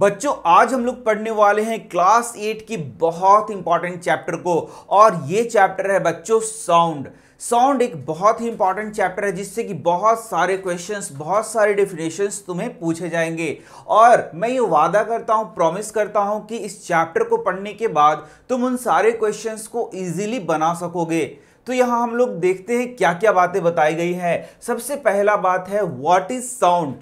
बच्चों आज हम लोग पढ़ने वाले हैं क्लास एट की बहुत इंपॉर्टेंट चैप्टर को और ये चैप्टर है बच्चों साउंड साउंड एक बहुत ही इंपॉर्टेंट चैप्टर है जिससे कि बहुत सारे क्वेश्चंस बहुत सारे डेफिनेशंस तुम्हें पूछे जाएंगे और मैं ये वादा करता हूँ प्रॉमिस करता हूँ कि इस चैप्टर को पढ़ने के बाद तुम उन सारे क्वेश्चन को ईजिली बना सकोगे तो यहाँ हम लोग देखते हैं क्या क्या बातें बताई गई है सबसे पहला बात है वॉट इज साउंड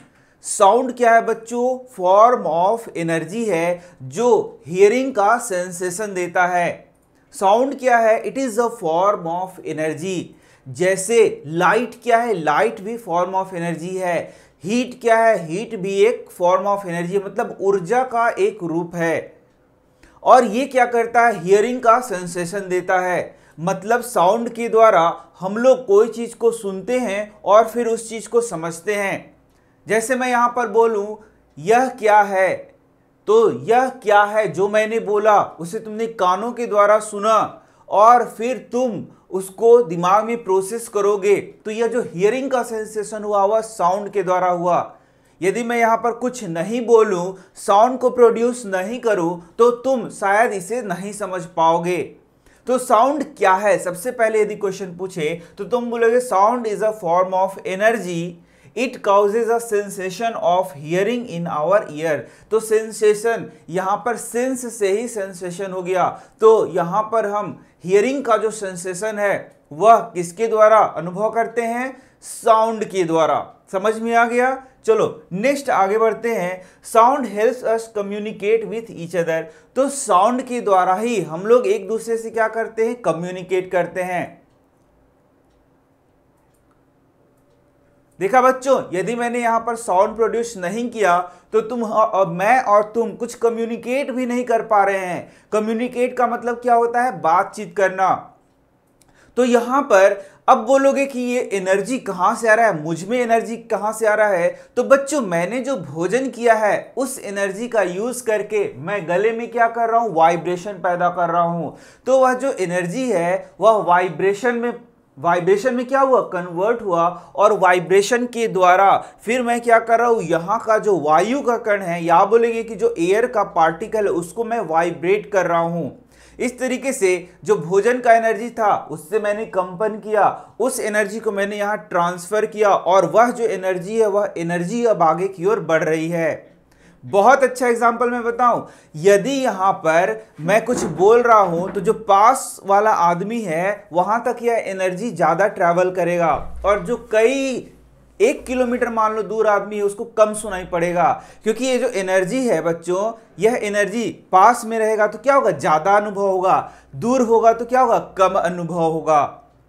साउंड क्या है बच्चों फॉर्म ऑफ एनर्जी है जो हियरिंग का सेंसेशन देता है साउंड क्या है it is a form of energy जैसे लाइट क्या है लाइट भी फॉर्म ऑफ एनर्जी है हीट क्या है हीट भी एक फॉर्म ऑफ एनर्जी मतलब ऊर्जा का एक रूप है और ये क्या करता है हियरिंग का सेंसेशन देता है मतलब साउंड के द्वारा हम लोग कोई चीज़ को सुनते हैं और फिर उस चीज़ को समझते हैं जैसे मैं यहां पर बोलू यह क्या है तो यह क्या है जो मैंने बोला उसे तुमने कानों के द्वारा सुना और फिर तुम उसको दिमाग में प्रोसेस करोगे तो यह जो हियरिंग का सेंसेशन हुआ हुआ साउंड के द्वारा हुआ यदि मैं यहाँ पर कुछ नहीं बोलूँ साउंड को प्रोड्यूस नहीं करूँ तो तुम शायद इसे नहीं समझ पाओगे तो साउंड क्या है सबसे पहले यदि क्वेश्चन पूछे तो तुम बोलोगे sound is a form of energy it causes a sensation of hearing in our ear तो सेंसेशन यहां पर सेंस से ही सेंसेशन हो गया तो यहां पर हम हियरिंग का जो सेंसेशन है वह किसके द्वारा अनुभव करते हैं साउंड के द्वारा समझ में आ गया चलो नेक्स्ट आगे बढ़ते हैं sound helps us communicate with each other तो साउंड के द्वारा ही हम लोग एक दूसरे से क्या करते हैं कम्युनिकेट करते हैं देखा बच्चों यदि मैंने यहाँ पर साउंड प्रोड्यूस नहीं किया तो तुम और मैं और तुम कुछ कम्युनिकेट भी नहीं कर पा रहे हैं कम्युनिकेट का मतलब क्या होता है बातचीत करना तो यहां पर अब बोलोगे कि ये एनर्जी कहाँ से आ रहा है मुझ में एनर्जी कहाँ से आ रहा है तो बच्चों मैंने जो भोजन किया है उस एनर्जी का यूज करके मैं गले में क्या कर रहा हूँ वाइब्रेशन पैदा कर रहा हूं तो वह जो एनर्जी है वह वाइब्रेशन में वाइब्रेशन में क्या हुआ कन्वर्ट हुआ और वाइब्रेशन के द्वारा फिर मैं क्या कर रहा हूँ यहाँ का जो वायु का कण है या बोलेंगे कि जो एयर का पार्टिकल है उसको मैं वाइब्रेट कर रहा हूँ इस तरीके से जो भोजन का एनर्जी था उससे मैंने कंपन किया उस एनर्जी को मैंने यहाँ ट्रांसफ़र किया और वह जो एनर्जी है वह एनर्जी अब आगे की ओर बढ़ रही है बहुत अच्छा एग्जाम्पल मैं बताऊं यदि यहां पर मैं कुछ बोल रहा हूं तो जो पास वाला आदमी है वहां तक यह एनर्जी ज्यादा ट्रेवल करेगा और जो कई एक किलोमीटर मान लो दूर आदमी है उसको कम सुनाई पड़ेगा क्योंकि ये जो एनर्जी है बच्चों यह एनर्जी पास में रहेगा तो क्या होगा ज़्यादा अनुभव होगा दूर होगा तो क्या होगा कम अनुभव होगा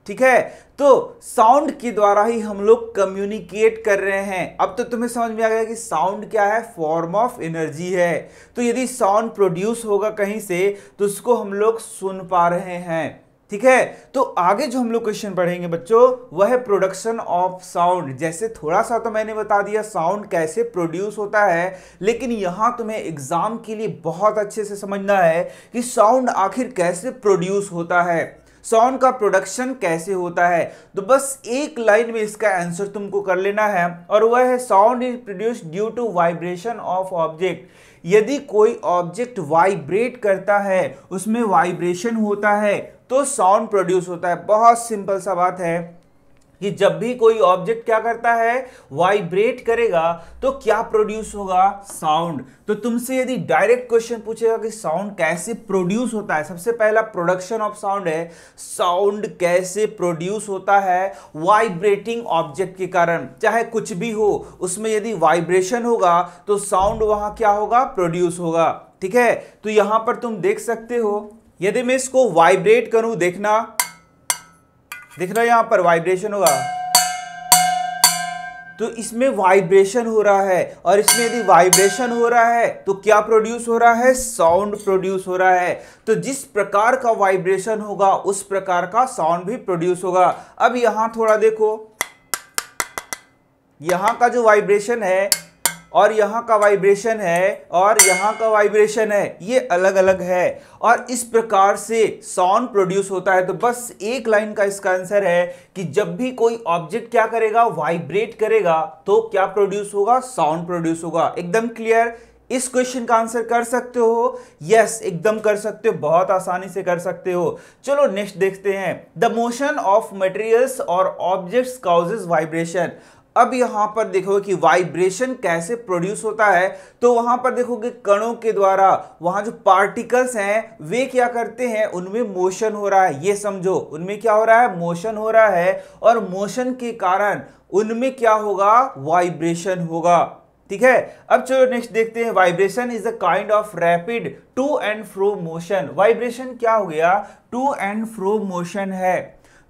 ठीक है तो साउंड के द्वारा ही हम लोग कम्युनिकेट कर रहे हैं अब तो तुम्हें समझ में आ गया कि साउंड क्या है फॉर्म ऑफ एनर्जी है तो यदि साउंड प्रोड्यूस होगा कहीं से तो उसको हम लोग सुन पा रहे हैं ठीक है तो आगे जो हम लोग क्वेश्चन पढ़ेंगे बच्चों वह है प्रोडक्शन ऑफ साउंड जैसे थोड़ा सा तो मैंने बता दिया साउंड कैसे प्रोड्यूस होता है लेकिन यहां तुम्हें एग्जाम के लिए बहुत अच्छे से समझना है कि साउंड आखिर कैसे प्रोड्यूस होता है साउंड का प्रोडक्शन कैसे होता है तो बस एक लाइन में इसका आंसर तुमको कर लेना है और वह है sound is produce due to vibration of object यदि कोई ऑब्जेक्ट वाइब्रेट करता है उसमें वाइब्रेशन होता है तो साउंड प्रोड्यूस होता है बहुत सिंपल सा बात है कि जब भी कोई ऑब्जेक्ट क्या करता है वाइब्रेट करेगा तो क्या प्रोड्यूस होगा साउंड तो तुमसे यदि डायरेक्ट क्वेश्चन पूछेगा कि साउंड कैसे प्रोड्यूस होता है सबसे पहला प्रोडक्शन ऑफ साउंड है साउंड कैसे प्रोड्यूस होता है वाइब्रेटिंग ऑब्जेक्ट के कारण चाहे कुछ भी हो उसमें यदि वाइब्रेशन होगा तो साउंड वहां क्या होगा प्रोड्यूस होगा ठीक है तो यहां पर तुम देख सकते हो यदि मैं इसको वाइब्रेट करूं देखना देख रहे हो यहां पर वाइब्रेशन होगा तो इसमें वाइब्रेशन हो रहा है और इसमें यदि वाइब्रेशन हो रहा है तो क्या प्रोड्यूस हो रहा है साउंड प्रोड्यूस हो रहा है तो जिस प्रकार का वाइब्रेशन होगा उस प्रकार का साउंड भी प्रोड्यूस होगा अब यहां थोड़ा देखो यहां का जो वाइब्रेशन है और यहाँ का वाइब्रेशन है और यहाँ का वाइब्रेशन है ये अलग अलग है और इस प्रकार से साउंड प्रोड्यूस होता है तो बस एक लाइन का इसका आंसर है कि जब भी कोई ऑब्जेक्ट क्या करेगा वाइब्रेट करेगा तो क्या प्रोड्यूस होगा साउंड प्रोड्यूस होगा एकदम क्लियर इस क्वेश्चन का आंसर कर सकते हो यस yes, एकदम कर सकते हो बहुत आसानी से कर सकते हो चलो नेक्स्ट देखते हैं द मोशन ऑफ मटेरियल्स और ऑब्जेक्ट्स काउजेज वाइब्रेशन अब यहां पर देखोगे कि वाइब्रेशन कैसे प्रोड्यूस होता है तो वहां पर देखोगे कणों के द्वारा वहां जो पार्टिकल्स हैं वे क्या करते हैं उनमें मोशन हो रहा है ये समझो उनमें क्या हो रहा है मोशन हो रहा है और मोशन के कारण उनमें क्या होगा वाइब्रेशन होगा ठीक है अब चलो नेक्स्ट देखते हैं vibration is a kind of rapid to and fro motion vibration क्या हो गया टू एंड फ्रो मोशन है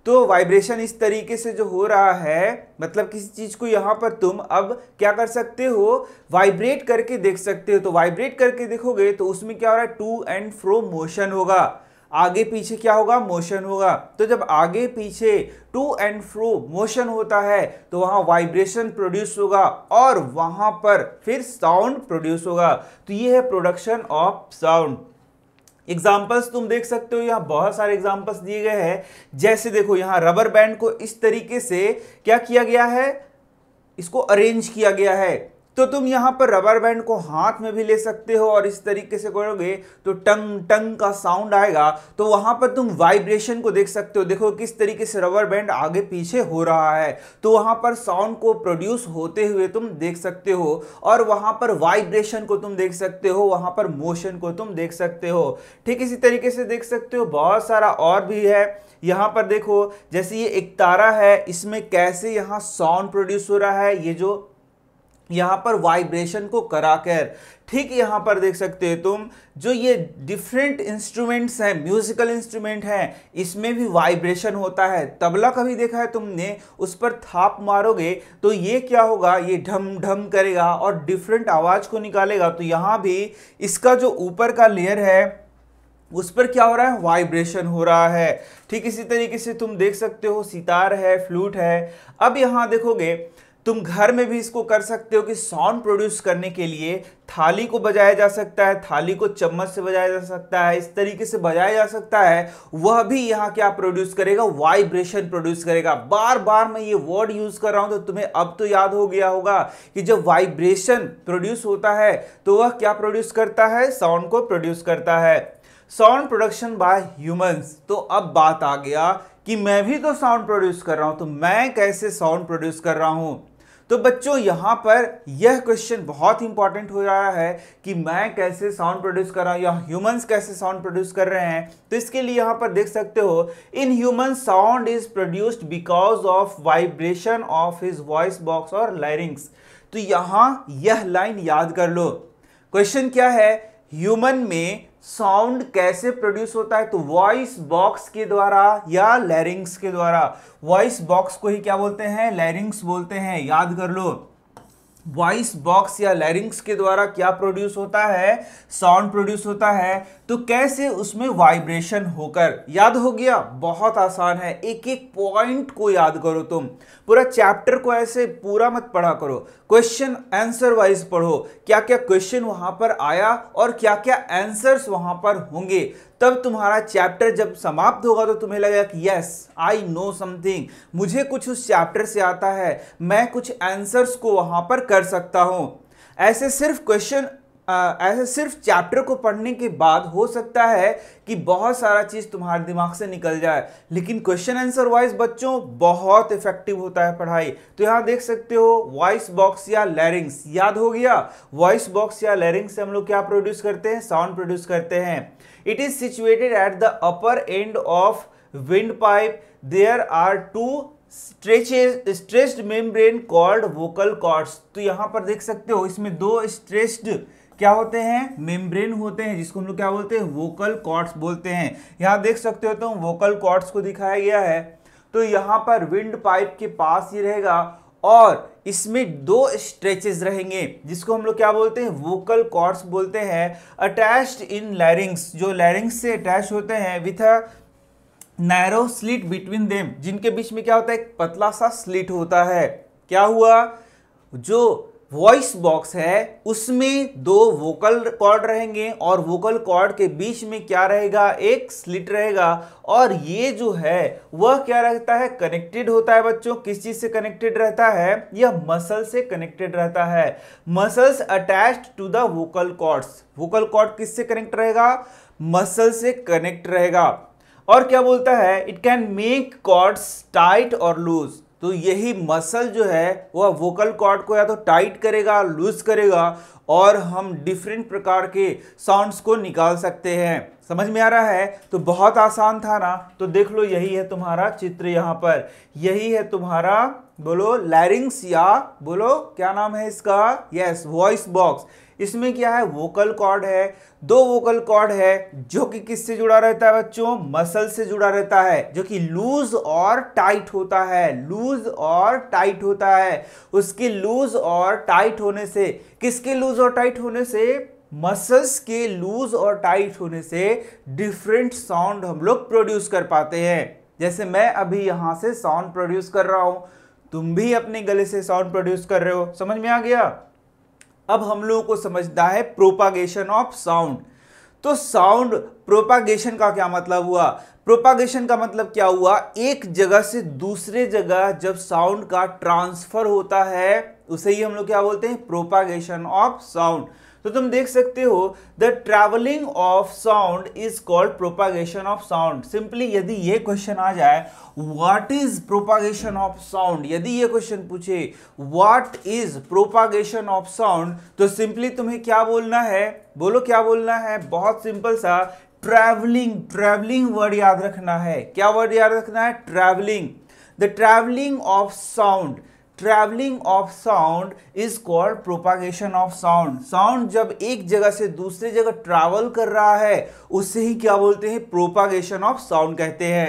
तो वाइब्रेशन इस तरीके से जो हो रहा है मतलब किसी चीज़ को यहाँ पर तुम अब क्या कर सकते हो वाइब्रेट करके देख सकते हो तो वाइब्रेट करके देखोगे तो उसमें क्या हो रहा है टू एंड फ्रो मोशन होगा आगे पीछे क्या होगा मोशन होगा तो जब आगे पीछे टू एंड फ्रो मोशन होता है तो वहाँ वाइब्रेशन प्रोड्यूस होगा और वहाँ पर फिर साउंड प्रोड्यूस होगा तो ये है प्रोडक्शन ऑफ साउंड एग्जाम्पल्स तुम देख सकते हो यहाँ बहुत सारे एग्जाम्पल्स दिए गए हैं जैसे देखो यहाँ रबर बैंड को इस तरीके से क्या किया गया है इसको अरेंज किया गया है तो तुम यहां पर रबर बैंड को हाथ में भी ले सकते हो और इस तरीके से करोगे तो टंग टंग का साउंड आएगा तो वहां पर तुम वाइब्रेशन को देख सकते हो देखो किस तरीके से रबर बैंड आगे पीछे हो रहा है तो वहां पर साउंड को प्रोड्यूस होते हुए तुम देख सकते हो और वहां पर वाइब्रेशन को तुम देख सकते हो वहां पर मोशन को तुम देख सकते हो ठीक इसी तरीके से देख सकते हो बहुत सारा और भी है यहाँ पर देखो जैसे ये एक तारा है इसमें कैसे यहाँ साउंड प्रोड्यूस हो रहा है ये जो यहाँ पर वाइब्रेशन को कराकर ठीक यहाँ पर देख सकते हो तुम जो ये डिफरेंट इंस्ट्रूमेंट्स हैं म्यूजिकल इंस्ट्रूमेंट हैं इसमें भी वाइब्रेशन होता है तबला कभी देखा है तुमने उस पर थाप मारोगे तो ये क्या होगा ये ढम ढम करेगा और डिफरेंट आवाज़ को निकालेगा तो यहाँ भी इसका जो ऊपर का लेयर है उस पर क्या हो रहा है वाइब्रेशन हो रहा है ठीक इसी तरीके से तुम देख सकते हो सितार है फ्लूट है अब यहाँ देखोगे तुम घर में भी इसको कर सकते हो कि साउंड प्रोड्यूस करने के लिए थाली को बजाया जा सकता है थाली को चम्मच से बजाया जा सकता है इस तरीके से बजाया जा सकता है वह भी यहाँ क्या प्रोड्यूस करेगा वाइब्रेशन प्रोड्यूस करेगा बार बार मैं ये वर्ड यूज कर रहा हूं तो तुम्हें अब तो याद हो गया होगा कि जब वाइब्रेशन प्रोड्यूस होता है तो वह क्या प्रोड्यूस करता है साउंड को प्रोड्यूस करता है साउंड प्रोडक्शन बाय ह्यूमंस तो अब बात आ गया कि मैं भी तो साउंड प्रोड्यूस कर रहा हूं तो मैं कैसे साउंड प्रोड्यूस कर रहा हूं तो बच्चों यहां पर यह क्वेश्चन बहुत इंपॉर्टेंट हो रहा है कि मैं कैसे साउंड प्रोड्यूस कर रहा हूं या ह्यूमंस कैसे साउंड प्रोड्यूस कर रहे हैं तो इसके लिए यहां पर देख सकते हो in human sound is produced because of vibration of his voice box और लाइरिंग्स तो यहां यह लाइन याद कर लो क्वेश्चन क्या है ह्यूमन में साउंड कैसे प्रोड्यूस होता है तो वॉइस बॉक्स के द्वारा या लैरिंग्स के द्वारा वॉइस बॉक्स को ही क्या बोलते हैं लैरिंग्स बोलते हैं याद कर लो वॉइस बॉक्स या लैरिंग्स के द्वारा क्या प्रोड्यूस होता है साउंड प्रोड्यूस होता है तो कैसे उसमें वाइब्रेशन होकर याद हो गया बहुत आसान है एक एक पॉइंट को याद करो तुम पूरा चैप्टर को ऐसे पूरा मत पढ़ा करो क्वेश्चन आंसर वाइज पढ़ो क्या क्या क्वेश्चन वहां पर आया और क्या क्या आंसर्स वहां पर होंगे तब तुम्हारा चैप्टर जब समाप्त होगा तो तुम्हें लगेगा कि यस आई नो समथिंग मुझे कुछ उस चैप्टर से आता है मैं कुछ आंसर्स को वहां पर कर सकता हूं ऐसे सिर्फ क्वेश्चन ऐसे सिर्फ चैप्टर को पढ़ने के बाद हो सकता है कि बहुत सारा चीज़ तुम्हारे दिमाग से निकल जाए लेकिन क्वेश्चन आंसर वाइज बच्चों बहुत इफेक्टिव होता है पढ़ाई तो यहां देख सकते हो वॉइस बॉक्स या लैरिंग्स याद हो गया वॉइस बॉक्स या लैरिंग्स से हम लोग क्या प्रोड्यूस करते हैं साउंड प्रोड्यूस करते हैं it is situated at the upper end of windpipe there are two stretches stressed membrane called vocal cords तो यहां पर देख सकते हो इसमें दो स्ट्रेस्ड क्या होते हैं मेम्ब्रेन होते हैं जिसको हम लोग क्या बोलते हैं वोकल कॉर्ड्स बोलते हैं यहाँ देख सकते हो तुम वोकल कॉर्ड्स को दिखाया गया है तो यहाँ पर विंड पाइप के पास ही रहेगा और इसमें दो स्ट्रेचेस रहेंगे जिसको हम लोग क्या बोलते हैं वोकल कॉर्ड्स बोलते हैं अटैच्ड इन लैरिंग्स जो लैरिंग्स से अटैच होते हैं with a narrow slit between them जिनके बीच में क्या होता है एक पतला सा स्लिट होता है क्या हुआ जो वॉइस बॉक्स है उसमें दो वोकल कॉर्ड रहेंगे और वोकल कॉर्ड के बीच में क्या रहेगा एक स्लिट रहेगा और ये जो है वह क्या रहता है कनेक्टेड होता है बच्चों किस चीज से कनेक्टेड रहता है यह मसल से कनेक्टेड रहता है muscles attached to the vocal cords vocal cord किससे कनेक्ट रहेगा मसल से कनेक्ट रहेगा और क्या बोलता है it can make cords tight और लूज तो यही मसल जो है वह वोकल कॉर्ड को या तो टाइट करेगा लूज करेगा और हम डिफरेंट प्रकार के साउंड्स को निकाल सकते हैं समझ में आ रहा है तो बहुत आसान था ना तो देख लो यही है तुम्हारा चित्र यहाँ पर यही है तुम्हारा बोलो लैरिंग्स या बोलो क्या नाम है इसका यस वॉइस बॉक्स इसमें क्या है वोकल कॉर्ड है दो वोकल कॉर्ड है जो कि किससे जुड़ा रहता है बच्चों मसल से जुड़ा रहता है जो कि लूज और टाइट होता है लूज और टाइट होता है उसके लूज और टाइट होने से किसके लूज और टाइट होने से मसल्स के लूज और टाइट होने से डिफरेंट साउंड हम लोग प्रोड्यूस कर पाते हैं जैसे मैं अभी यहां से साउंड प्रोड्यूस कर रहा हूँ तुम भी अपने गले से साउंड प्रोड्यूस कर रहे हो समझ में आ गया अब हम लोगों को समझना है प्रोपागेशन ऑफ साउंड तो साउंड प्रोपागेशन का क्या मतलब हुआ प्रोपागेशन का मतलब क्या हुआ एक जगह से दूसरे जगह जब साउंड का ट्रांसफर होता है उसे ही हम लोग क्या बोलते हैं प्रोपागेशन ऑफ साउंड तो तुम देख सकते हो the travelling of sound is called propagation of sound simply यदि ये क्वेश्चन आ जाए what is propagation of sound यदि ये क्वेश्चन पूछे what is propagation of sound तो सिंपली तुम्हें क्या बोलना है बोलो क्या बोलना है बहुत सिंपल सा ट्रैवलिंग ट्रैवलिंग वर्ड याद रखना है क्या वर्ड याद रखना है travelling the travelling of sound travelling of sound is called propagation of sound sound जब एक जगह से दूसरे जगह ट्रैवल कर रहा है उसे ही क्या बोलते हैं प्रोपागेशन ऑफ साउंड कहते हैं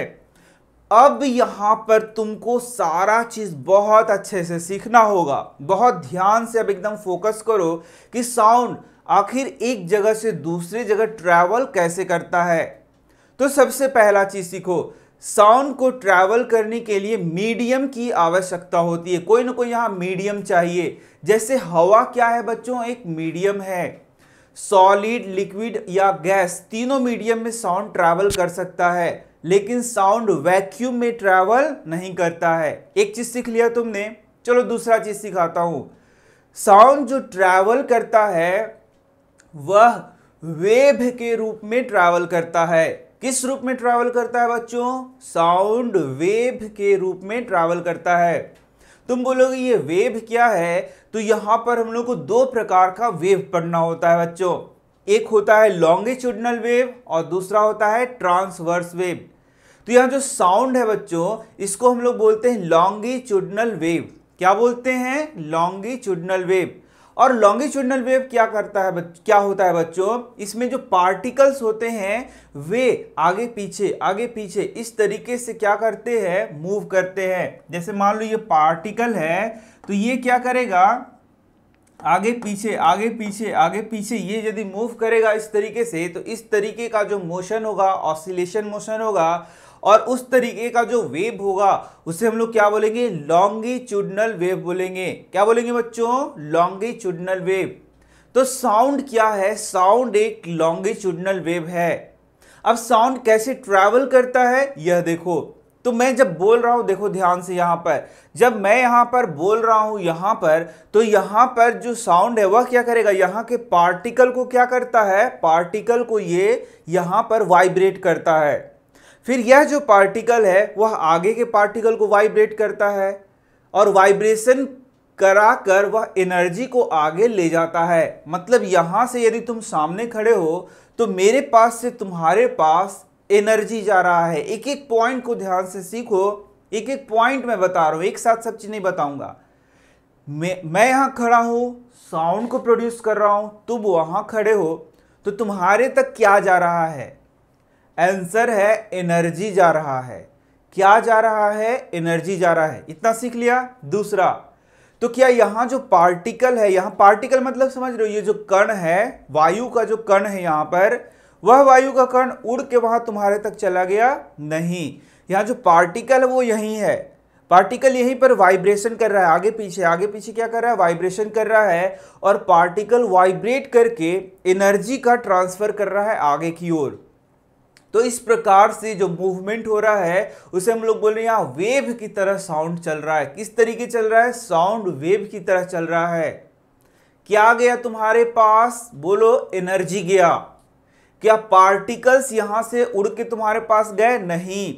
अब यहां पर तुमको सारा चीज़ बहुत अच्छे से सीखना होगा बहुत ध्यान से अब एकदम फोकस करो कि साउंड आखिर एक जगह से दूसरी जगह ट्रैवल कैसे करता है तो सबसे पहला चीज़ सीखो साउंड को ट्रैवल करने के लिए मीडियम की आवश्यकता होती है कोई ना कोई यहाँ मीडियम चाहिए जैसे हवा क्या है बच्चों एक मीडियम है सॉलिड लिक्विड या गैस तीनों मीडियम में साउंड ट्रैवल कर सकता है लेकिन साउंड वैक्यूम में ट्रैवल नहीं करता है एक चीज सीख लिया तुमने चलो दूसरा चीज सिखाता हूं साउंड जो ट्रैवल करता है वह वेव के रूप में ट्रैवल करता है किस रूप में ट्रैवल करता है बच्चों साउंड वेव के रूप में ट्रैवल करता है तुम बोलोगे ये वेव क्या है तो यहां पर हम लोग को दो प्रकार का वेव पढ़ना होता है बच्चों एक होता है लॉन्गिट्यूडनल वेव और दूसरा होता है ट्रांसवर्स वेव तो यहां जो साउंड है बच्चों इसको हम लोग बोलते हैं लॉन्गिट्यूडनल वेव क्या बोलते हैं लॉन्गिट्यूडनल वेव और लॉन्गिट्यूडनल वेव क्या करता है क्या होता है बच्चों इसमें जो पार्टिकल्स होते हैं वे आगे पीछे आगे पीछे इस तरीके से क्या करते हैं मूव करते हैं जैसे मान लो ये पार्टिकल है तो ये क्या करेगा आगे पीछे आगे पीछे आगे पीछे ये यदि मूव करेगा इस तरीके से तो इस तरीके का जो मोशन होगा ऑसिलेशन मोशन होगा और उस तरीके का जो वेव होगा उसे हम लोग क्या बोलेंगे लॉन्गिट्यूडनल वेव बोलेंगे क्या बोलेंगे बच्चों लॉन्गिट्यूडनल वेव तो साउंड क्या है साउंड एक लॉन्गिट्यूडनल वेव है अब साउंड कैसे ट्रैवल करता है यह देखो तो मैं जब बोल रहा हूं देखो ध्यान से यहां पर जब मैं यहां पर बोल रहा हूं यहां पर तो यहां पर जो साउंड है वह क्या करेगा यहां के पार्टिकल को क्या करता है पार्टिकल को ये यहां पर वाइब्रेट करता है फिर यह जो पार्टिकल है वह आगे के पार्टिकल को वाइब्रेट करता है और वाइब्रेशन करा कर वह एनर्जी को आगे ले जाता है मतलब यहाँ से यदि तुम सामने खड़े हो तो मेरे पास से तुम्हारे पास एनर्जी जा रहा है एक एक पॉइंट को ध्यान से सीखो एक एक पॉइंट मैं बता रहा हूँ एक साथ सब चीज़ नहीं बताऊँगा मैं मैं यहाँ खड़ा हूँ साउंड को प्रोड्यूस कर रहा हूँ तुम वहाँ खड़े हो तो तुम्हारे तक क्या जा रहा है आंसर है एनर्जी जा रहा है क्या जा रहा है एनर्जी जा रहा है इतना सीख लिया दूसरा तो क्या यहां जो पार्टिकल है यहां पार्टिकल मतलब समझ रहे हो ये जो कण है वायु का जो कण है यहां पर वह वायु का कण उड़ के वहां तुम्हारे तक चला गया नहीं यहाँ जो पार्टिकल है वो यही है पार्टिकल यहीं पर वाइब्रेशन कर रहा है आगे पीछे आगे पीछे क्या कर रहा है वाइब्रेशन कर रहा है और पार्टिकल वाइब्रेट करके एनर्जी का ट्रांसफर कर रहा है आगे की ओर तो इस प्रकार से जो मूवमेंट हो रहा है उसे हम लोग बोल रहे हैं यहाँ वेव की तरह साउंड चल रहा है किस तरीके चल रहा है साउंड वेव की तरह चल रहा है क्या गया तुम्हारे पास बोलो एनर्जी गया क्या पार्टिकल्स यहाँ से उड़ के तुम्हारे पास गए नहीं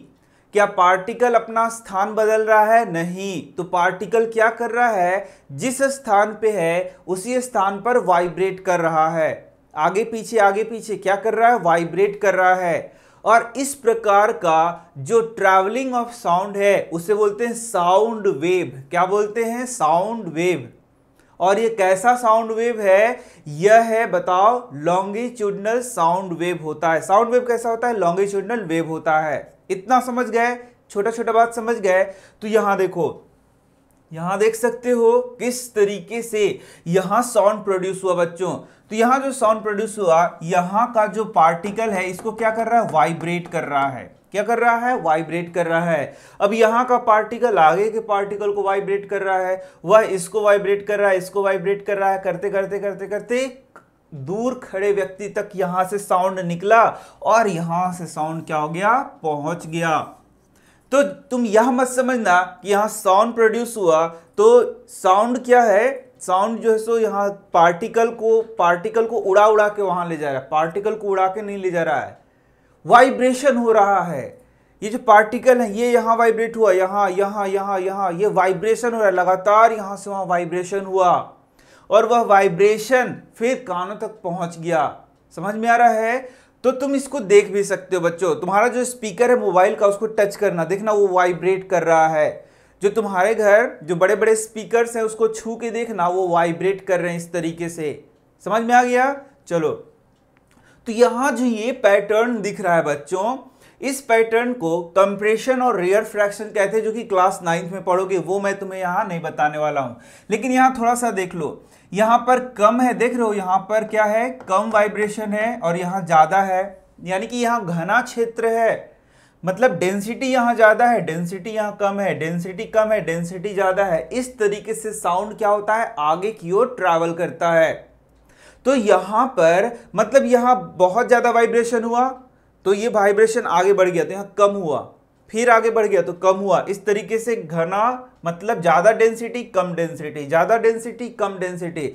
क्या पार्टिकल अपना स्थान बदल रहा है नहीं तो पार्टिकल क्या कर रहा है जिस स्थान पे है उसी स्थान पर वाइब्रेट कर रहा है आगे पीछे आगे पीछे क्या कर रहा है वाइब्रेट कर रहा है और इस प्रकार का जो ट्रैवलिंग ऑफ साउंड है उसे बोलते हैं साउंड वेव क्या बोलते हैं साउंड वेव और ये कैसा साउंड वेव है यह है बताओ लॉन्गिट्यूडनल साउंड वेव होता है साउंड वेव कैसा होता है लॉन्गिट्यूडनल वेव होता है इतना समझ गए छोटा छोटा बात समझ गए तो यहां देखो यहां देख सकते हो किस तरीके से यहां साउंड प्रोड्यूस हुआ बच्चों तो यहाँ जो साउंड प्रोड्यूस हुआ यहाँ का जो पार्टिकल है इसको क्या कर रहा है वाइब्रेट कर रहा है क्या कर रहा है वाइब्रेट कर रहा है अब यहाँ का पार्टिकल आगे के पार्टिकल को वाइब्रेट कर रहा है वह इसको वाइब्रेट कर रहा है इसको वाइब्रेट कर रहा है करते करते करते करते दूर खड़े व्यक्ति तक यहां से साउंड निकला और यहां से साउंड क्या हो गया पहुंच गया तो तुम यह मत समझना कि यहाँ साउंड प्रोड्यूस हुआ तो साउंड क्या है साउंड जो है सो यहाँ पार्टिकल को पार्टिकल को उड़ा उड़ा के वहां ले जा रहा है पार्टिकल को उड़ा के नहीं ले जा रहा है वाइब्रेशन हो रहा है ये जो पार्टिकल है ये यहाँ वाइब्रेट हुआ यहाँ यहाँ यहाँ यहाँ ये वाइब्रेशन हो रहा है लगातार यहाँ से वहाँ वाइब्रेशन हुआ और वह वाइब्रेशन फिर कानों तक पहुँच गया समझ में आ रहा है तो तुम इसको देख भी सकते हो बच्चों तुम्हारा जो स्पीकर है मोबाइल का उसको टच करना देखना वो वाइब्रेट कर रहा है जो तुम्हारे घर जो बड़े बड़े स्पीकर हैं उसको छू के देखना वो वाइब्रेट कर रहे हैं इस तरीके से समझ में आ गया चलो तो यहां जो ये पैटर्न दिख रहा है बच्चों इस पैटर्न को कंप्रेशन और रेयर फ्रैक्शन कहते हैं जो कि क्लास नाइन्थ में पढ़ोगे वो मैं तुम्हें यहां नहीं बताने वाला हूं लेकिन यहाँ थोड़ा सा देख लो यहाँ पर कम है देख रहे हो यहाँ पर क्या है कम वाइब्रेशन है और यहाँ ज़्यादा है यानी कि यहाँ घना क्षेत्र है मतलब डेंसिटी यहाँ ज़्यादा है डेंसिटी यहाँ कम है डेंसिटी कम है डेंसिटी ज़्यादा है इस तरीके से साउंड क्या होता है आगे की ओर ट्रैवल करता है तो यहाँ पर मतलब यहाँ बहुत ज़्यादा वाइब्रेशन हुआ तो ये वाइब्रेशन आगे बढ़ गया तो यहाँ कम हुआ फिर आगे बढ़ गया तो कम हुआ इस तरीके से घना मतलब ज़्यादा डेंसिटी कम डेंसिटी ज़्यादा डेंसिटी कम डेंसिटी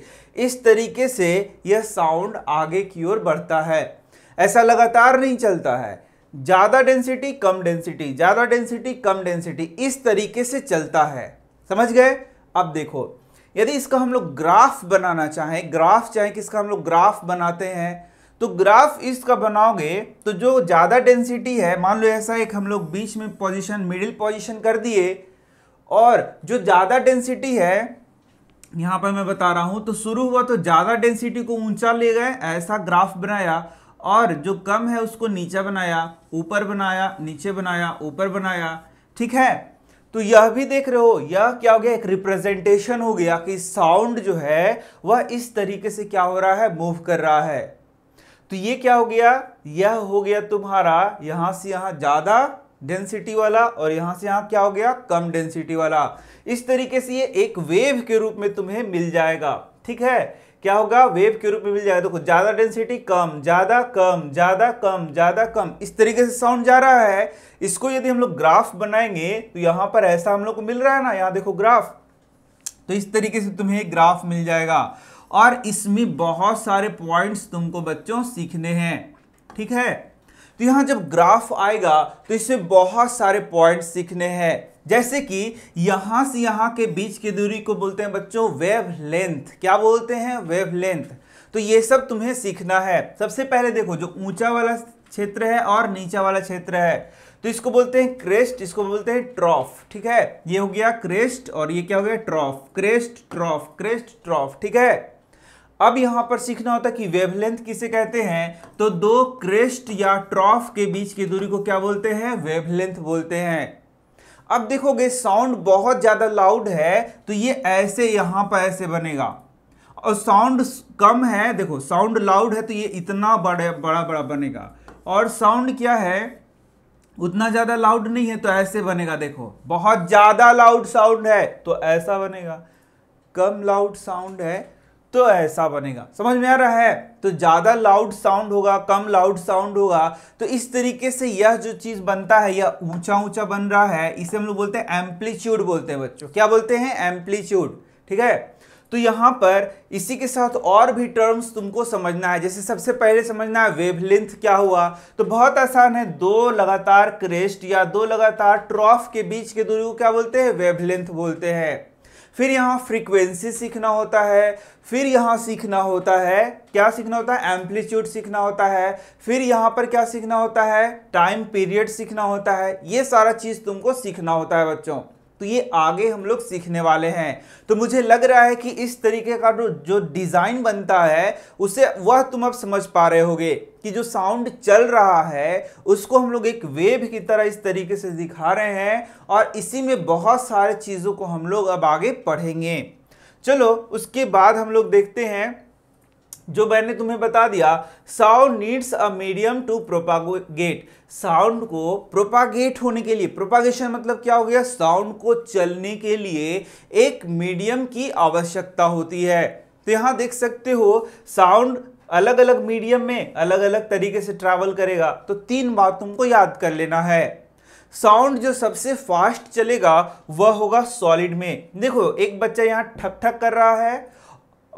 इस तरीके से यह साउंड आगे की ओर बढ़ता है ऐसा लगातार नहीं चलता है ज़्यादा डेंसिटी कम डेंसिटी ज़्यादा डेंसिटी कम डेंसिटी इस तरीके से चलता है समझ गए अब देखो यदि इसका हम लोग ग्राफ बनाना चाहें ग्राफ चाहे किसका हम लोग ग्राफ बनाते हैं तो ग्राफ इसका बनाओगे तो जो ज़्यादा डेंसिटी है मान लो ऐसा एक हम लोग बीच में पोजिशन मिडिल पोजिशन कर दिए और जो ज़्यादा डेंसिटी है यहां पर मैं बता रहा हूं तो शुरू हुआ तो ज़्यादा डेंसिटी को ऊंचा ले गए ऐसा ग्राफ बनाया और जो कम है उसको नीचा बनाया ऊपर बनाया नीचे बनाया ऊपर बनाया ठीक है तो यह भी देख रहे हो यह क्या हो गया एक रिप्रेजेंटेशन हो गया कि साउंड जो है वह इस तरीके से क्या हो रहा है मूव कर रहा है तो ये क्या हो गया यह हो गया तुम्हारा यहां से यहां ज़्यादा डेंसिटी वाला और यहां से यहां क्या हो गया कम डेंसिटी वाला इस तरीके से ये एक वेव के रूप में तुम्हें मिल जाएगा ठीक है क्या होगा वेव के रूप में मिल जाएगा देखो तो ज़्यादा डेंसिटी कम ज़्यादा कम ज़्यादा कम ज़्यादा कम इस तरीके से साउंड जा रहा है इसको यदि हम लोग ग्राफ बनाएंगे तो यहां पर ऐसा हम लोग को मिल रहा है ना यहां देखो ग्राफ तो इस तरीके से तुम्हें ग्राफ मिल जाएगा और इसमें बहुत सारे पॉइंट्स तुमको बच्चों सीखने हैं ठीक है तो यहाँ जब ग्राफ आएगा तो इसमें बहुत सारे पॉइंट्स सीखने हैं जैसे कि यहाँ से यहाँ के बीच की दूरी को बोलते हैं बच्चों वेव लेंथ क्या बोलते हैं वेव लेंथ तो ये सब तुम्हें सीखना है सबसे पहले देखो जो ऊंचा वाला क्षेत्र है और नीचा वाला क्षेत्र है तो इसको बोलते हैं क्रेस्ट इसको बोलते हैं ट्रॉफ ठीक है ये हो गया क्रेस्ट और ये क्या हो गया ट्रॉफ क्रेस्ट ट्रॉफ क्रेस्ट ट्रॉफ ठीक है अब यहां पर सीखना होता है कि वेवलेंथ किसे कहते हैं तो दो क्रेस्ट या ट्रॉफ के बीच की दूरी को क्या बोलते हैं वेवलेंथ बोलते हैं अब देखोगे साउंड बहुत ज़्यादा लाउड है तो ये ऐसे यहां पर ऐसे बनेगा और साउंड कम है देखो साउंड लाउड है तो ये इतना बड़े बड़ा बड़ा बनेगा और साउंड क्या है उतना ज़्यादा लाउड नहीं है तो ऐसे बनेगा देखो बहुत ज़्यादा लाउड साउंड है तो ऐसा बनेगा कम लाउड साउंड है तो ऐसा बनेगा समझ में आ रहा है तो ज़्यादा लाउड साउंड होगा कम लाउड साउंड होगा तो इस तरीके से यह जो चीज़ बनता है यह ऊंचा ऊंचा बन रहा है इसे हम लोग बोलते हैं एम्पलीट्यूड बोलते हैं बच्चों क्या बोलते हैं एम्पलीट्यूड ठीक है तो यहां पर इसी के साथ और भी टर्म्स तुमको समझना है जैसे सबसे पहले समझना है वेवलेंथ क्या हुआ तो बहुत आसान है दो लगातार क्रेस्ट या दो लगातार ट्रॉफ के बीच के दूरी को क्या बोलते हैं वेवलेंथ बोलते हैं फिर यहाँ फ्रीक्वेंसी सीखना होता है फिर यहाँ सीखना होता है क्या सीखना होता है एम्पलीट्यूड सीखना होता है फिर यहाँ पर क्या सीखना होता है टाइम पीरियड सीखना होता है ये सारा चीज़ तुमको सीखना होता है बच्चों तो ये आगे हम लोग सीखने वाले हैं तो मुझे लग रहा है कि इस तरीके का जो जो डिज़ाइन बनता है उसे वह तुम अब समझ पा रहे होगे कि जो साउंड चल रहा है उसको हम लोग एक वेव की तरह इस तरीके से दिखा रहे हैं और इसी में बहुत सारे चीज़ों को हम लोग अब आगे पढ़ेंगे चलो उसके बाद हम लोग देखते हैं जो मैंने तुम्हें बता दिया sound needs a medium to propagate sound को प्रोपागेट होने के लिए प्रोपागेशन मतलब क्या हो गया साउंड को चलने के लिए एक मीडियम की आवश्यकता होती है तो यहां देख सकते हो साउंड अलग अलग मीडियम में अलग अलग तरीके से ट्रैवल करेगा तो तीन बात तुमको याद कर लेना है साउंड जो सबसे फास्ट चलेगा वह होगा सॉलिड में देखो एक बच्चा यहाँ ठक ठक कर रहा है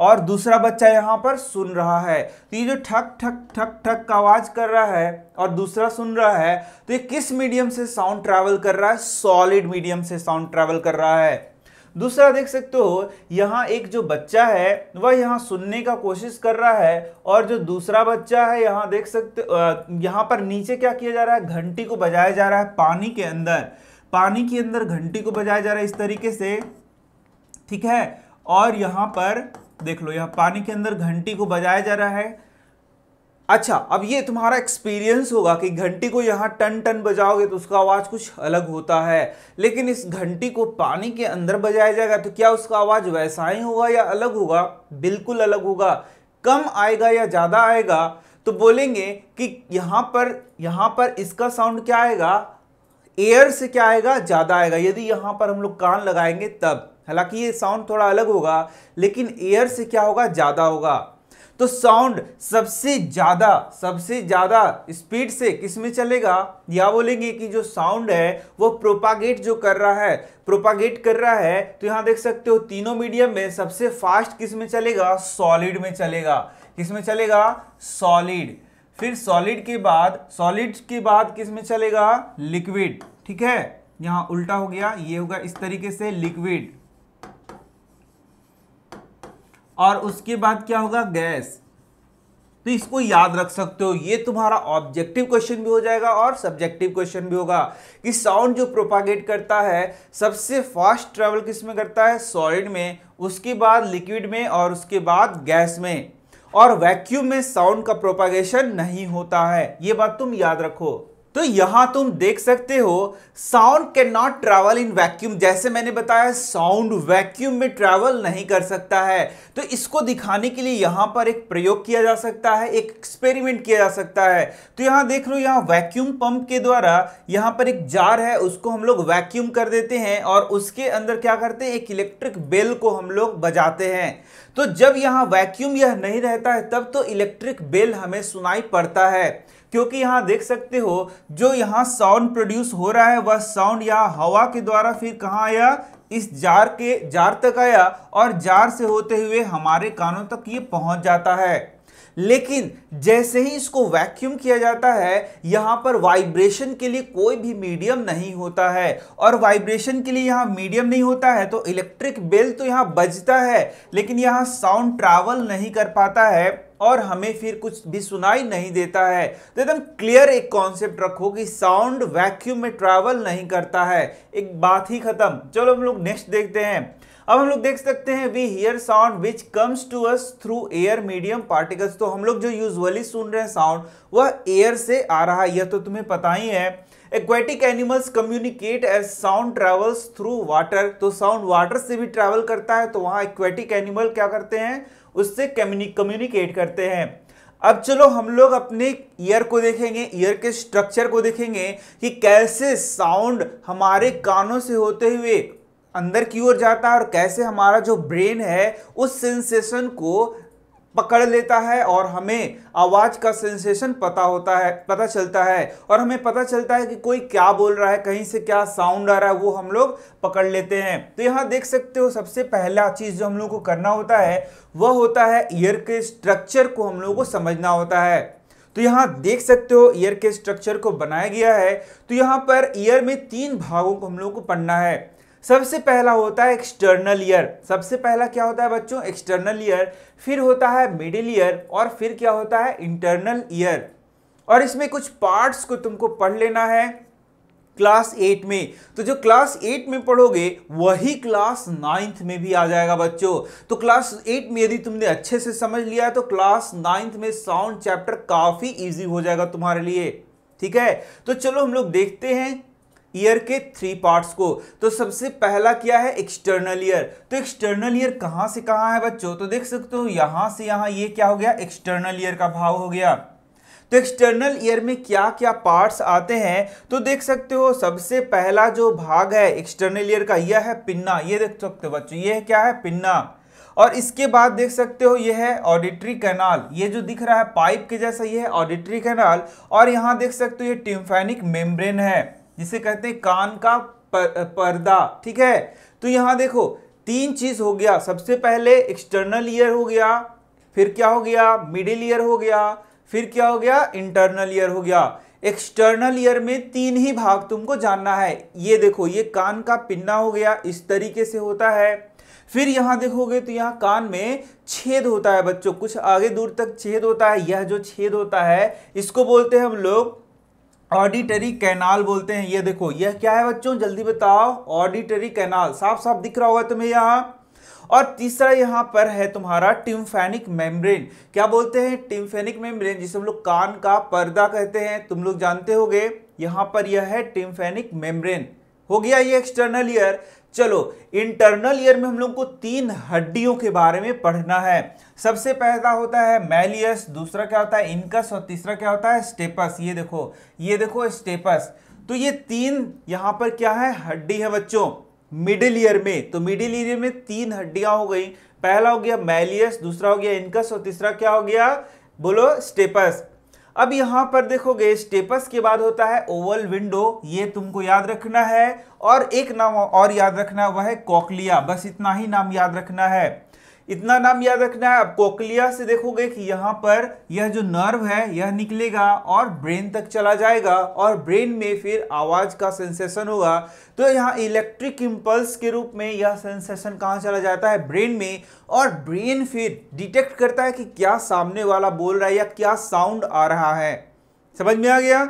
और दूसरा बच्चा यहाँ पर सुन रहा है तो ये जो ठक ठक ठक ठक का आवाज़ कर रहा है और दूसरा सुन रहा है तो ये किस मीडियम से साउंड ट्रैवल कर रहा है सॉलिड मीडियम से साउंड ट्रैवल कर रहा है दूसरा देख सकते हो यहाँ एक जो बच्चा है वह यहाँ सुनने का कोशिश कर रहा है और जो दूसरा बच्चा है यहाँ देख सकते यहाँ पर नीचे क्या किया जा रहा है घंटी को बजाया जा रहा है पानी के अंदर पानी के अंदर घंटी को बजाया जा रहा है इस तरीके से ठीक है और यहाँ पर देख लो यहाँ पानी के अंदर घंटी को बजाया जा रहा है अच्छा अब ये तुम्हारा एक्सपीरियंस होगा कि घंटी को यहाँ टन टन बजाओगे तो उसका आवाज़ कुछ अलग होता है लेकिन इस घंटी को पानी के अंदर बजाया जाएगा तो क्या उसका आवाज़ वैसा ही होगा या अलग होगा बिल्कुल अलग होगा कम आएगा या ज़्यादा आएगा तो बोलेंगे कि यहाँ पर यहाँ पर इसका साउंड क्या आएगा एयर से क्या आएगा ज़्यादा आएगा यदि यहाँ पर हम लोग कान लगाएंगे तब हालांकि ये साउंड थोड़ा अलग होगा लेकिन एयर से क्या होगा ज़्यादा होगा तो साउंड सबसे ज़्यादा सबसे ज़्यादा स्पीड से किस में चलेगा या बोलेंगे कि जो साउंड है वो प्रोपागेट जो कर रहा है प्रोपागेट कर रहा है तो यहाँ देख सकते हो तीनों मीडियम में सबसे फास्ट किस में चलेगा सॉलिड में चलेगा किस में चलेगा सॉलिड फिर सॉलिड के बाद सॉलिड के बाद किस में चलेगा लिक्विड ठीक है यहाँ उल्टा हो गया ये होगा इस तरीके से लिक्विड और उसके बाद क्या होगा गैस तो इसको याद रख सकते हो ये तुम्हारा ऑब्जेक्टिव क्वेश्चन भी हो जाएगा और सब्जेक्टिव क्वेश्चन भी होगा कि साउंड जो प्रोपागेट करता है सबसे फास्ट ट्रेवल किस में करता है सॉलिड में उसके बाद लिक्विड में और उसके बाद गैस में और वैक्यूम में साउंड का प्रोपागेशन नहीं होता है ये बात तुम याद रखो तो यहां तुम देख सकते हो sound can not travel in vacuum जैसे मैंने बताया साउंड वैक्यूम में ट्रैवल नहीं कर सकता है तो इसको दिखाने के लिए यहां पर एक प्रयोग किया जा सकता है एक एक्सपेरिमेंट किया जा सकता है तो यहां देख लो यहां वैक्यूम पंप के द्वारा यहां पर एक जार है उसको हम लोग वैक्यूम कर देते हैं और उसके अंदर क्या करते हैं एक इलेक्ट्रिक बेल को हम लोग बजाते हैं तो जब यहां वैक्यूम यह नहीं रहता है तब तो इलेक्ट्रिक बेल हमें सुनाई पड़ता है क्योंकि यहाँ देख सकते हो जो यहाँ साउंड प्रोड्यूस हो रहा है वह साउंड यहाँ हवा के द्वारा फिर कहाँ आया इस जार के जार तक आया और जार से होते हुए हमारे कानों तक ये पहुंच जाता है लेकिन जैसे ही इसको वैक्यूम किया जाता है यहाँ पर वाइब्रेशन के लिए कोई भी मीडियम नहीं होता है और वाइब्रेशन के लिए यहाँ मीडियम नहीं होता है तो इलेक्ट्रिक बेल तो यहाँ बजता है लेकिन यहाँ साउंड ट्रैवल नहीं कर पाता है और हमें फिर कुछ भी सुनाई नहीं देता है तो एकदम क्लियर एक कॉन्सेप्ट रखो कि साउंड वैक्यूम में ट्रैवल नहीं करता है एक बात ही खत्म चलो हम लोग नेक्स्ट देखते हैं अब हम लोग देख सकते हैं we hear sound which comes to us through air medium particles तो हम लोग जो यूजली सुन रहे हैं साउंड वह एयर से आ रहा है यह तो तुम्हें पता ही है aquatic animals communicate as sound travels through water तो साउंड वाटर से भी ट्रेवल करता है तो वहाँ एक्वेटिक एनिमल क्या करते हैं उससे कम्युनिकेट करते हैं अब चलो हम लोग अपने ईयर को देखेंगे ईयर के स्ट्रक्चर को देखेंगे कि कैसे साउंड हमारे कानों से होते हुए अंदर की ओर जाता है और कैसे हमारा जो ब्रेन है उस सेंसेशन को पकड़ लेता है और हमें आवाज़ का सेंसेशन पता होता है पता चलता है और हमें पता चलता है कि कोई क्या बोल रहा है कहीं से क्या साउंड आ रहा है वो हम लोग पकड़ लेते हैं तो यहाँ देख सकते हो सबसे पहला चीज़ जो हम लोग को करना होता है वह होता है ईयर के स्ट्रक्चर को हम लोग को समझना होता है तो यहाँ देख सकते हो ईयर के स्ट्रक्चर को बनाया गया है तो यहाँ पर ईयर में तीन भागों को हम लोग को पढ़ना है सबसे पहला होता है एक्सटर्नल ईयर सबसे पहला क्या होता है बच्चों एक्सटर्नल ईयर फिर होता है मिडिल ईयर और फिर क्या होता है इंटरनल ईयर और इसमें कुछ पार्ट्स को तुमको पढ़ लेना है क्लास एट में तो जो क्लास एट में पढ़ोगे वही क्लास नाइन्थ में भी आ जाएगा बच्चों तो क्लास एट में यदि तुमने अच्छे से समझ लिया तो क्लास नाइन्थ में साउंड चैप्टर काफ़ी इजी हो जाएगा तुम्हारे लिए ठीक है तो चलो हम लोग देखते हैं ईयर के थ्री पार्ट्स को तो सबसे पहला क्या है एक्सटर्नल ईयर तो एक्सटर्नल ईयर कहाँ से कहां है बच्चों तो देख सकते हो यहाँ से यहाँ ये क्या हो गया एक्सटर्नल ईयर का भाव हो गया तो एक्सटर्नल ईयर में क्या क्या पार्ट्स आते हैं तो देख सकते हो सबसे पहला जो भाग है एक्सटर्नल ईयर का यह है पिन्ना ये देख सकते हो बच्चों ये क्या है पिन्ना और इसके बाद देख सकते हो यह है ऑडिटरी कैनाल ये जो दिख रहा है पाइप के जैसा ये है ऑडिटरी कैनाल और यहाँ देख सकते हो ये टिम्फेनिक मेम्ब्रेन है जिसे कहते हैं कान का पर, पर्दा ठीक है तो यहाँ देखो तीन चीज हो गया सबसे पहले एक्सटर्नल ईयर हो गया फिर क्या हो गया मिडिल ईयर हो गया फिर क्या हो गया इंटरनल ईयर हो गया एक्सटर्नल ईयर में तीन ही भाग तुमको जानना है ये देखो ये कान का पिन्ना हो गया इस तरीके से होता है फिर यहाँ देखोगे तो यहाँ कान में छेद होता है बच्चों कुछ आगे दूर तक छेद होता है यह जो छेद होता है इसको बोलते हैं हम लोग ऑडिटरी कैनाल बोलते हैं ये देखो यह क्या है बच्चों जल्दी बताओ ऑडिटरी कैनाल साफ साफ दिख रहा होगा तुम्हें यहाँ और तीसरा यहाँ पर है तुम्हारा टिम्फेनिक मेम्ब्रेन क्या बोलते हैं टिम्फेनिक मेम्ब्रेन जिसे हम लोग कान का पर्दा कहते हैं तुम लोग जानते होगे यहाँ पर यह है टिम्फेनिक मेम्ब्रेन हो गया ये एक्सटर्नल ईयर चलो इंटरनल ईयर में हम लोग को तीन हड्डियों के बारे में पढ़ना है सबसे पहला होता है मैलियस दूसरा क्या होता है इनकस और तीसरा क्या होता है स्टेपस ये देखो ये देखो स्टेपस तो ये तीन यहां पर क्या है हड्डी है बच्चों मिडिल ईयर में तो मिडिल ईयर में तीन हड्डियां हो गई पहला हो गया मैलियस दूसरा हो गया इनकस और तीसरा क्या हो गया बोलो स्टेपस अब यहां पर देखोगे स्टेपस के बाद होता है ओवल विंडो ये तुमको याद रखना है और एक नाम और याद रखना वह है कॉकलिया बस इतना ही नाम याद रखना है इतना नाम याद रखना है आप कोकलिया से देखोगे कि यहाँ पर यह जो नर्व है यह निकलेगा और ब्रेन तक चला जाएगा और ब्रेन में फिर आवाज़ का सेंसेशन होगा तो यहाँ इलेक्ट्रिक इम्पल्स के रूप में यह सेंसेशन कहाँ चला जाता है ब्रेन में और ब्रेन फिर डिटेक्ट करता है कि क्या सामने वाला बोल रहा है या क्या साउंड आ रहा है समझ में आ गया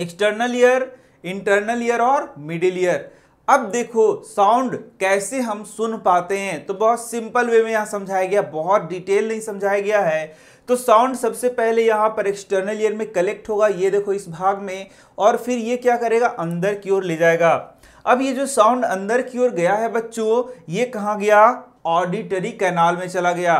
एक्सटर्नल ईयर इंटरनल ईयर और मिडिल ईयर अब देखो साउंड कैसे हम सुन पाते हैं तो बहुत सिंपल वे में यहाँ समझाया गया बहुत डिटेल नहीं समझाया गया है तो साउंड सबसे पहले यहाँ पर एक्सटर्नल ईयर में कलेक्ट होगा ये देखो इस भाग में और फिर ये क्या करेगा अंदर की ओर ले जाएगा अब ये जो साउंड अंदर की ओर गया है बच्चों ये कहाँ गया ऑडिटरी कैनाल में चला गया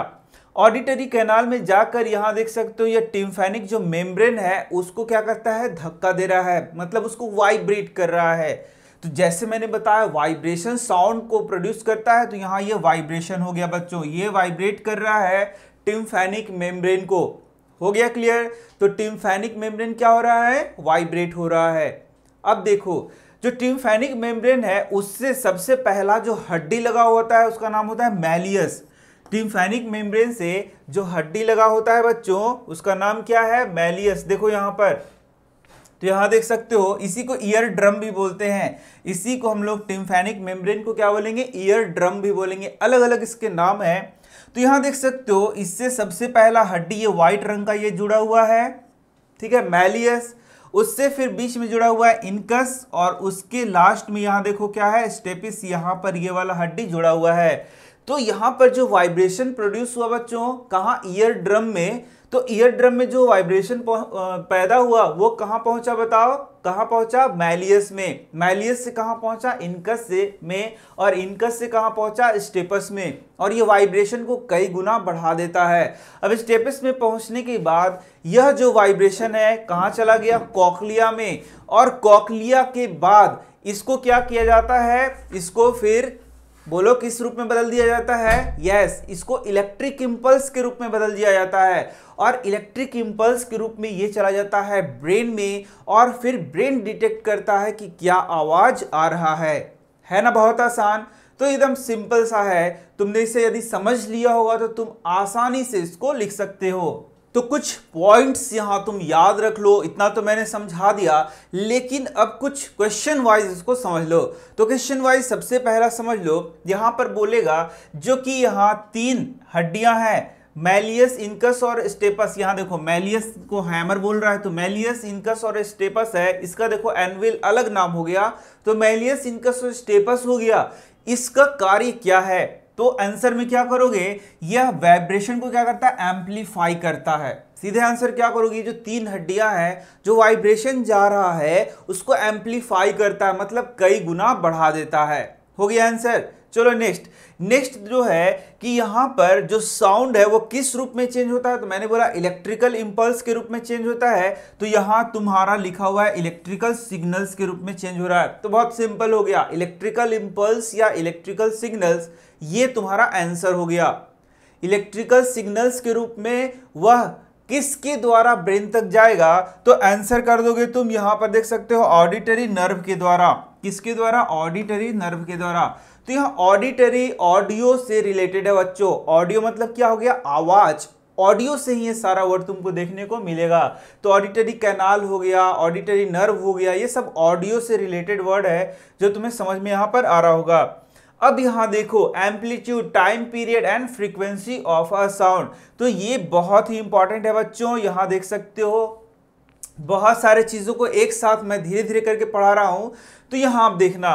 ऑडिटरी कैनाल में जाकर यहाँ देख सकते हो ये टिम्फेनिक जो मेम्ब्रेन है उसको क्या करता है धक्का दे रहा है मतलब उसको वाइब्रेट कर रहा है तो जैसे मैंने बताया वाइब्रेशन साउंड को प्रोड्यूस करता है तो यहाँ ये वाइब्रेशन हो गया बच्चों ये वाइब्रेट कर रहा है टिम्फेनिक मेम्ब्रेन को हो गया क्लियर तो टिम्फेनिक मेम्ब्रेन क्या हो रहा है वाइब्रेट हो रहा है अब देखो जो टिम्फेनिक मेम्ब्रेन है उससे सबसे पहला जो हड्डी लगा होता है उसका नाम होता है मैलियस टिम्फेनिक मेम्ब्रेन से जो हड्डी लगा होता है बच्चों उसका नाम क्या है मैलियस देखो यहाँ पर तो यहाँ देख सकते हो इसी को ईयर ड्रम भी बोलते हैं इसी को हम लोग टिम्फेनिक मेम्ब्रेन को क्या बोलेंगे ईयर ड्रम भी बोलेंगे अलग अलग इसके नाम है तो यहाँ देख सकते हो इससे सबसे पहला हड्डी ये व्हाइट रंग का ये जुड़ा हुआ है ठीक है मैलियस उससे फिर बीच में जुड़ा हुआ है इनकस और उसके लास्ट में यहां देखो क्या है स्टेपिस यहां पर ये वाला हड्डी जुड़ा हुआ है तो यहां पर जो वाइब्रेशन प्रोड्यूस हुआ बच्चों कहा ईयर ड्रम में तो ईयर ड्रम में जो वाइब्रेशन पैदा हुआ वो कहाँ पहुंचा बताओ कहाँ पहुंचा मैलियस में मैलियस से कहाँ पहुंचा इनकस से में और इनकस से कहाँ पहुंचा स्टेपस में और ये वाइब्रेशन को कई गुना बढ़ा देता है अब स्टेपस में पहुंचने के बाद यह जो वाइब्रेशन है कहाँ चला गया कॉकलिया में और कॉकलिया के बाद इसको क्या किया जाता है इसको फिर बोलो किस रूप में बदल दिया जाता है यस इसको इलेक्ट्रिक इम्पल्स के रूप में बदल दिया जाता है और इलेक्ट्रिक इम्पल्स के रूप में ये चला जाता है ब्रेन में और फिर ब्रेन डिटेक्ट करता है कि क्या आवाज़ आ रहा है है ना बहुत आसान तो एकदम सिंपल सा है तुमने इसे यदि समझ लिया होगा तो तुम आसानी से इसको लिख सकते हो तो कुछ पॉइंट्स यहां तुम याद रख लो इतना तो मैंने समझा दिया लेकिन अब कुछ क्वेश्चन वाइज इसको समझ लो तो क्वेश्चन वाइज सबसे पहला समझ लो यहां पर बोलेगा जो कि यहां तीन हड्डियां हैं मैलियस इनकस और स्टेपस यहां देखो मैलियस को हैमर बोल रहा है तो मैलियस इनकस और स्टेपस है इसका देखो एनविल अलग नाम हो गया तो मैलियस इनकस और स्टेपस हो गया इसका कार्य क्या है तो आंसर में क्या करोगे यह वाइब्रेशन को क्या करता है एम्पलीफाई करता है सीधे आंसर क्या करोगे जो तीन हड्डियां हैं जो वाइब्रेशन जा रहा है उसको एम्पलीफाई करता है मतलब कई गुना बढ़ा देता है हो गया आंसर चलो नेक्स्ट नेक्स्ट जो है कि यहां पर जो साउंड है वो किस रूप में चेंज होता है तो मैंने बोला इलेक्ट्रिकल इंपल्स के रूप में चेंज होता है तो यहां तुम्हारा लिखा हुआ है इलेक्ट्रिकल सिग्नल्स के रूप में चेंज हो रहा है तो बहुत सिंपल हो गया इलेक्ट्रिकल इंपल्स या इलेक्ट्रिकल सिग्नल्स ये तुम्हारा आंसर हो गया इलेक्ट्रिकल सिग्नल्स के रूप में वह किसके द्वारा ब्रेन तक जाएगा तो आंसर कर दोगे तुम यहां पर देख सकते हो ऑडिटरी नर्व के द्वारा किसके द्वारा ऑडिटरी नर्व के द्वारा तो यह ऑडिटरी ऑडियो से रिलेटेड है बच्चों ऑडियो मतलब क्या हो गया आवाज ऑडियो से ही ये सारा वर्ड तुमको देखने को मिलेगा तो ऑडिटरी कैनाल हो गया ऑडिटरी नर्व हो गया ये सब ऑडियो से रिलेटेड वर्ड है जो तुम्हें समझ में यहाँ पर आ रहा होगा अब यहाँ देखो amplitude time period and frequency of a sound तो ये बहुत ही इंपॉर्टेंट है बच्चों यहाँ देख सकते हो बहुत सारे चीज़ों को एक साथ मैं धीरे धीरे करके पढ़ा रहा हूँ तो यहाँ आप देखना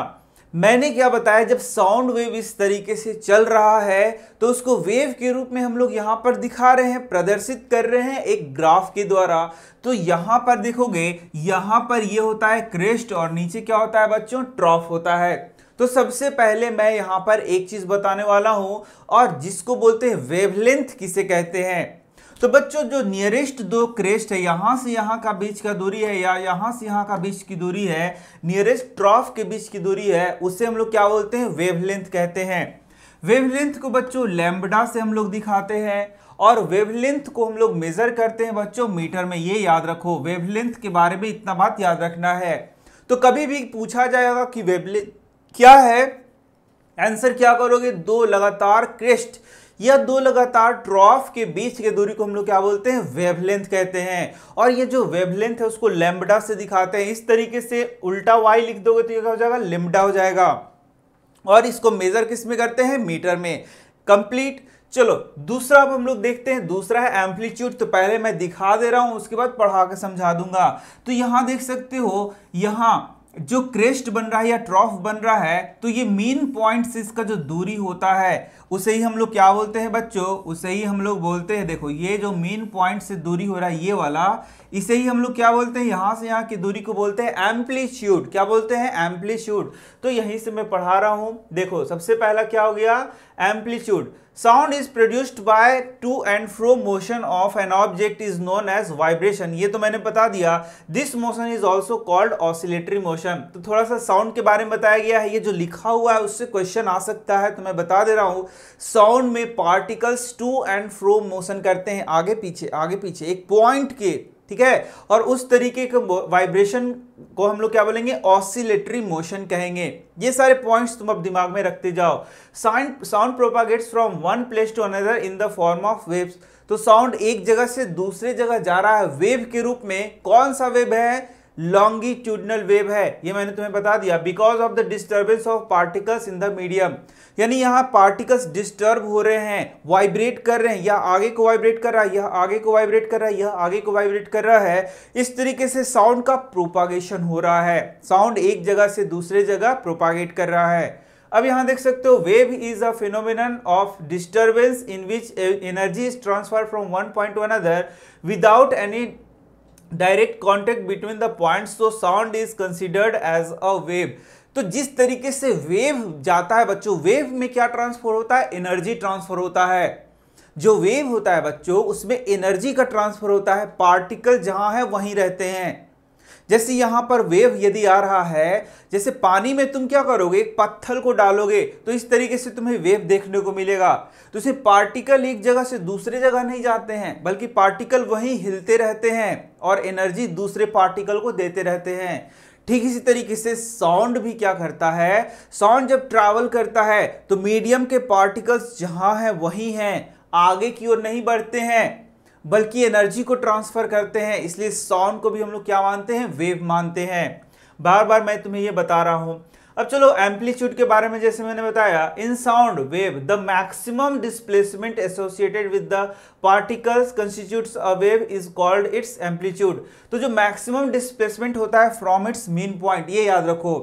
मैंने क्या बताया जब साउंड वेव इस तरीके से चल रहा है तो उसको वेव के रूप में हम लोग यहाँ पर दिखा रहे हैं प्रदर्शित कर रहे हैं एक ग्राफ के द्वारा तो यहाँ पर देखोगे यहाँ पर ये यह होता है क्रेस्ट और नीचे क्या होता है बच्चों ट्रॉफ होता है तो सबसे पहले मैं यहां पर एक चीज़ बताने वाला हूं और जिसको बोलते हैं वेवलेंथ किसे कहते हैं तो बच्चों जो नियरेस्ट दो क्रेस्ट है यहां से यहां का बीच का दूरी है या यहां से यहाँ का बीच की दूरी है नियरेस्ट ट्रॉफ के बीच की दूरी है उसे हम लोग क्या बोलते हैं वेवलेंथ कहते हैं वेवलेंथ को बच्चों लैम्बडा से हम लोग दिखाते हैं और वेवलेंथ को हम लोग मेजर करते हैं बच्चों मीटर में ये याद रखो वेवलेंथ के बारे में इतना बात याद रखना है तो कभी भी पूछा जाएगा कि वेवलेंथ क्या है आंसर क्या करोगे दो लगातार क्रेस्ट या दो लगातार ट्रॉफ के बीच के दूरी को हम लोग क्या बोलते हैं वेवलेंथ कहते हैं और ये जो वेवलेंथ है उसको लेमडा से दिखाते हैं इस तरीके से उल्टा वाई लिख दोगे तो ये क्या हो जाएगा लिमडा हो जाएगा और इसको मेजर किस में करते हैं मीटर में कंप्लीट चलो दूसरा अब हम लोग देखते हैं दूसरा है एम्पलीट्यूड तो पहले मैं दिखा दे रहा हूं उसके बाद पढ़ा के समझा दूंगा तो यहां देख सकते हो यहां जो क्रेस्ट बन रहा है या ट्रॉफ बन रहा है तो ये मेन पॉइंट से इसका जो दूरी होता है उसे ही हम लोग क्या बोलते हैं बच्चों उसे ही हम लोग बोलते हैं देखो ये जो मेन पॉइंट से दूरी हो रहा है ये वाला इसे ही हम लोग क्या बोलते हैं यहाँ से यहाँ की दूरी को बोलते हैं एम्पलीट्यूड क्या बोलते हैं एम्पलीट्यूड तो यहीं से मैं पढ़ा रहा हूँ देखो सबसे पहला क्या हो गया amplitude sound is produced by to and fro motion of an object is known as vibration ये तो मैंने बता दिया this motion is also called oscillatory motion तो थोड़ा सा साउंड के बारे में बताया गया है ये जो लिखा हुआ है उससे क्वेश्चन आ सकता है तो मैं बता दे रहा हूँ साउंड में particles to and fro motion करते हैं आगे पीछे आगे पीछे एक पॉइंट के ठीक है और उस तरीके के वाइब्रेशन को हम लोग क्या बोलेंगे ऑसिलेटरी मोशन कहेंगे ये सारे पॉइंट्स तुम अब दिमाग में रखते जाओ sound sound propagates from one place to another in the form of waves तो साउंड एक जगह से दूसरे जगह जा रहा है वेव के रूप में कौन सा वेव है लॉन्गिट्यूडनल वेव है ये मैंने तुम्हें बता दिया because of the disturbance of particles in the medium यानी यहाँ पार्टिकल्स डिस्टर्ब हो रहे हैं वाइब्रेट कर रहे हैं यह आगे को वाइब्रेट कर रहा है यह आगे को वाइब्रेट कर रहा है यह आगे को वाइब्रेट कर रहा है इस तरीके से साउंड का प्रोपागेशन हो रहा है साउंड एक जगह से दूसरे जगह प्रोपागेट कर रहा है अब यहां देख सकते हो wave is a phenomenon of disturbance in which energy is transfer from one point to another without any direct contact between the point so sound is considered as a wave तो जिस तरीके से वेव जाता है बच्चों wave में क्या transfer होता है एनर्जी ट्रांसफर होता है जो वेव होता है बच्चों उसमें एनर्जी का ट्रांसफर होता है पार्टिकल जहां है वहीं रहते हैं जैसे यहां पर वेव यदि आ रहा है जैसे पानी में तुम क्या करोगे एक पत्थर को डालोगे तो इस तरीके से तुम्हें वेव देखने को मिलेगा तो इसे पार्टिकल एक जगह से दूसरे जगह नहीं जाते हैं बल्कि पार्टिकल वहीं हिलते रहते हैं और एनर्जी दूसरे पार्टिकल को देते रहते हैं ठीक इसी तरीके से साउंड भी क्या करता है साउंड जब ट्रैवल करता है तो मीडियम के पार्टिकल्स जहां हैं वहीं हैं आगे की ओर नहीं बढ़ते हैं बल्कि एनर्जी को ट्रांसफ़र करते हैं इसलिए साउंड को भी हम लोग क्या मानते हैं वेव मानते हैं बार बार मैं तुम्हें ये बता रहा हूँ अब चलो एम्पलीट्यूड के बारे में जैसे मैंने बताया in sound wave the maximum displacement associated with the particles constitutes a wave is called its amplitude तो जो मैक्सिमम डिस्प्लेसमेंट होता है फ्रॉम इट्स मीन पॉइंट ये याद रखो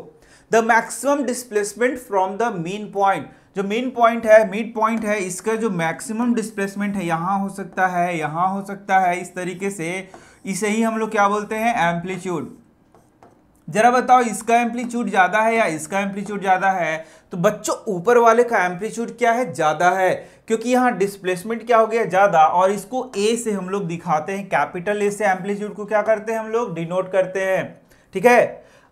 the maximum displacement from the mean point जो मेन पॉइंट है mid point है इसका जो मैक्सिमम डिस्प्लेसमेंट है यहाँ हो सकता है यहाँ हो सकता है इस तरीके से इसे ही हम लोग क्या बोलते हैं एम्पलीट्यूड जरा बताओ इसका एम्पलीट्यूड ज़्यादा है या इसका एम्पलीट्यूड ज़्यादा है तो बच्चों ऊपर वाले का एम्पलीट्यूड क्या है ज़्यादा है क्योंकि यहाँ डिस्प्लेसमेंट क्या हो गया ज़्यादा और इसको ए से हम लोग दिखाते हैं कैपिटल ए से एम्पलीट्यूड को क्या करते हैं हम लोग डिनोट करते हैं ठीक है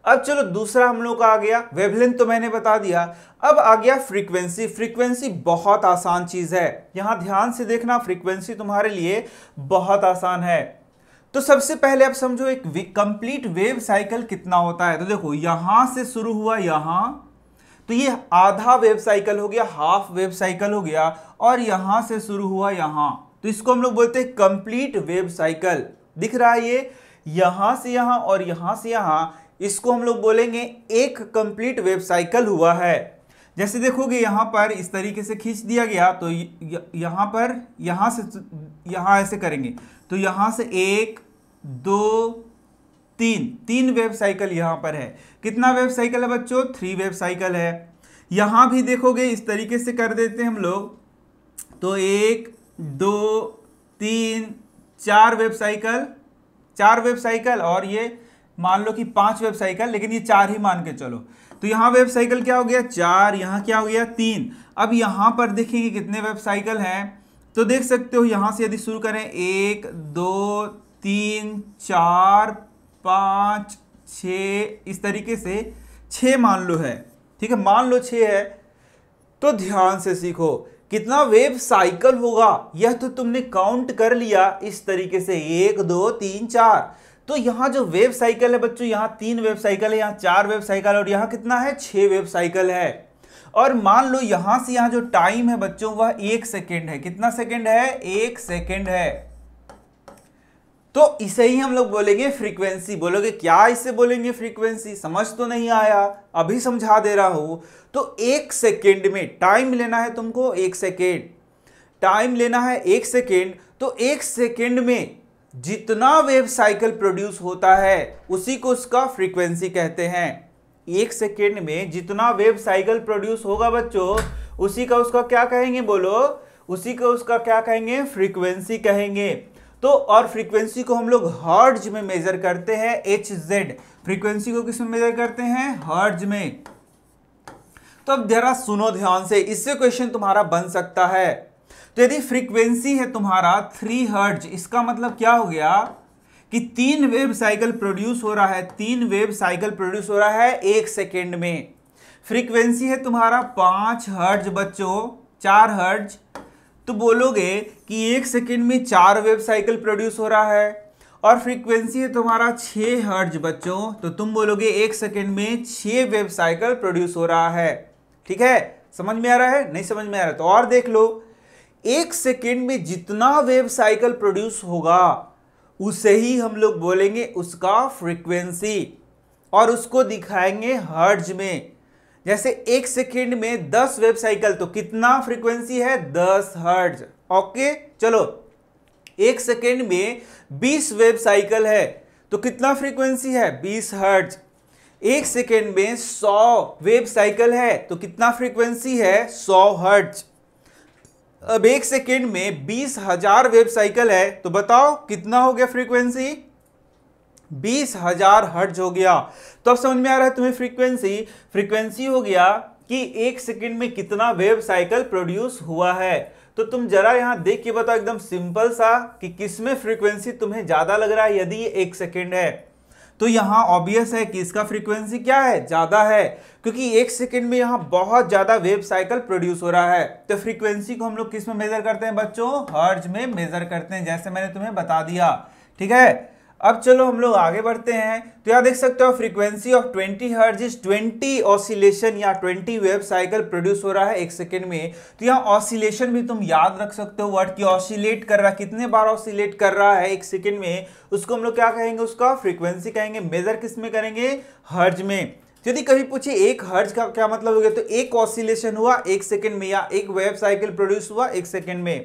अब चलो दूसरा हम लोग का आ गया वेवलेंथ तो मैंने बता दिया अब आ गया फ्रीक्वेंसी फ्रीक्वेंसी बहुत आसान चीज़ है यहां ध्यान से देखना फ्रीक्वेंसी तुम्हारे लिए बहुत आसान है तो सबसे पहले आप समझो एक कंप्लीट वेव साइकिल कितना होता है तो देखो यहां से शुरू हुआ यहां तो ये आधा वेब साइकिल हो गया हाफ वेब साइकिल हो गया और यहां से शुरू हुआ यहां तो इसको हम लोग बोलते हैं कंप्लीट वेब साइकिल दिख रहा है ये यहां से यहां और यहां से यहां इसको हम लोग बोलेंगे एक कंप्लीट वेब साइकिल हुआ है जैसे देखोगे यहाँ पर इस तरीके से खींच दिया गया तो यहाँ पर यहाँ से यहाँ ऐसे करेंगे तो यहाँ से एक दो तीन तीन वेब साइकिल यहाँ पर है कितना वेब साइकिल है बच्चों थ्री वेब साइकिल है यहाँ भी देखोगे इस तरीके से कर देते हैं हम लोग तो एक दो तीन चार वेब साइकिल चार वेब साइकिल और ये मान लो कि पांच वेब साइकिल लेकिन ये चार ही मान के चलो तो यहाँ वेब साइकिल क्या हो गया चार यहाँ क्या हो गया तीन अब यहाँ पर देखेंगे कितने वेब साइकिल हैं तो देख सकते हो यहाँ से यदि शुरू करें एक दो तीन चार पाँच छ इस तरीके से छ मान लो है ठीक है मान लो छ है तो ध्यान से सीखो कितना वेब साइकिल होगा यह तो तुमने काउंट कर लिया इस तरीके से एक दो तीन चार तो यहाँ जो वेब साइकिल है बच्चों यहाँ तीन वेब साइकिल है यहाँ चार वेब साइकिल और यहाँ कितना है छः वेब साइकिल है और मान लो यहां से यहां जो टाइम है बच्चों वह एक सेकेंड है कितना सेकेंड है एक सेकेंड है तो इसे ही हम लोग बोलेंगे फ्रीक्वेंसी बोलोगे क्या इसे बोलेंगे फ्रीक्वेंसी समझ तो नहीं आया अभी समझा दे रहा हूं तो एक सेकेंड में टाइम लेना है तुमको एक सेकेंड टाइम लेना है एक सेकेंड तो एक सेकेंड में जितना वेव साइकिल प्रोड्यूस होता है उसी को उसका फ्रीक्वेंसी कहते हैं एक सेकेंड में जितना वेव साइकिल प्रोड्यूस होगा बच्चों उसी का उसका क्या कहेंगे बोलो उसी का उसका क्या कहेंगे फ्रीक्वेंसी कहेंगे तो और फ्रीक्वेंसी को हम लोग हर्ज में मेजर करते हैं एच जेड फ्रीक्वेंसी को किस में मेजर करते हैं हर्ज में तो अब जरा सुनो ध्यान से इससे क्वेश्चन तुम्हारा बन सकता है तो यदि फ्रीक्वेंसी है तुम्हारा थ्री हर्ज इसका मतलब क्या हो गया कि तीन वेब साइकिल प्रोड्यूस हो रहा है तीन वेब साइकिल प्रोड्यूस हो रहा है एक सेकेंड में फ्रीक्वेंसी है तुम्हारा पांच हर्ज बच्चों चार हर्ज तो बोलोगे कि एक सेकेंड में चार वेब साइकिल प्रोड्यूस हो रहा है और फ्रीक्वेंसी है तुम्हारा छः हर्ज बच्चों तो तुम बोलोगे एक सेकेंड में छः वेब साइकिल प्रोड्यूस हो रहा है ठीक है समझ में आ रहा है नहीं समझ में आ रहा है तो और देख लो एक सेकेंड में जितना वेव साइकिल प्रोड्यूस होगा उसे ही हम लोग बोलेंगे उसका फ्रीक्वेंसी और उसको दिखाएंगे हर्ज में जैसे एक सेकेंड में दस वेब साइकिल तो कितना फ्रीक्वेंसी है दस हर्ज ओके चलो एक सेकेंड में बीस वेब साइकिल है तो कितना फ्रीक्वेंसी है बीस हर्ज एक सेकेंड में सौ वेब साइकिल है तो कितना फ्रीक्वेंसी है सौ हर्ज अब एक सेकेंड में बीस हजार वेब साइकिल है तो बताओ कितना हो गया फ्रीक्वेंसी बीस हजार हर्ज हो गया तो अब समझ में आ रहा है तुम्हें फ्रीक्वेंसी फ्रीक्वेंसी हो गया कि एक सेकेंड में कितना वेब साइकिल प्रोड्यूस हुआ है तो तुम जरा यहां देख के बताओ एकदम सिंपल सा कि किसमें फ्रीक्वेंसी तुम्हें ज़्यादा लग रहा है यदि ये एक सेकेंड है तो यहाँ ऑब्वियस है कि इसका फ्रीक्वेंसी क्या है ज़्यादा है क्योंकि एक सेकेंड में यहाँ बहुत ज़्यादा वेव साइकिल प्रोड्यूस हो रहा है तो फ्रीक्वेंसी को हम लोग किस में मेज़र करते हैं बच्चों हर्ज में मेज़र करते हैं जैसे मैंने तुम्हें बता दिया ठीक है अब चलो हम लोग आगे बढ़ते हैं तो यहाँ देख सकते हो फ्रीक्वेंसी ऑफ 20 हर्ज इज 20 ऑसिलेशन या 20 वेब साइकिल प्रोड्यूस हो रहा है एक सेकेंड में तो यहाँ ऑसिलेशन भी तुम याद रख सकते हो वर्ड की ऑसिलेट कर रहा है कितने बार ऑसिलेट कर रहा है एक सेकेंड में उसको हम लोग क्या कहेंगे उसका फ्रीक्वेंसी कहेंगे मेजर किस में करेंगे हर्ज में तो यदि कभी पूछे एक हर्ज का क्या मतलब हो गया तो एक ऑसिलेशन हुआ एक सेकेंड में या एक वेब साइकिल प्रोड्यूस हुआ एक सेकेंड में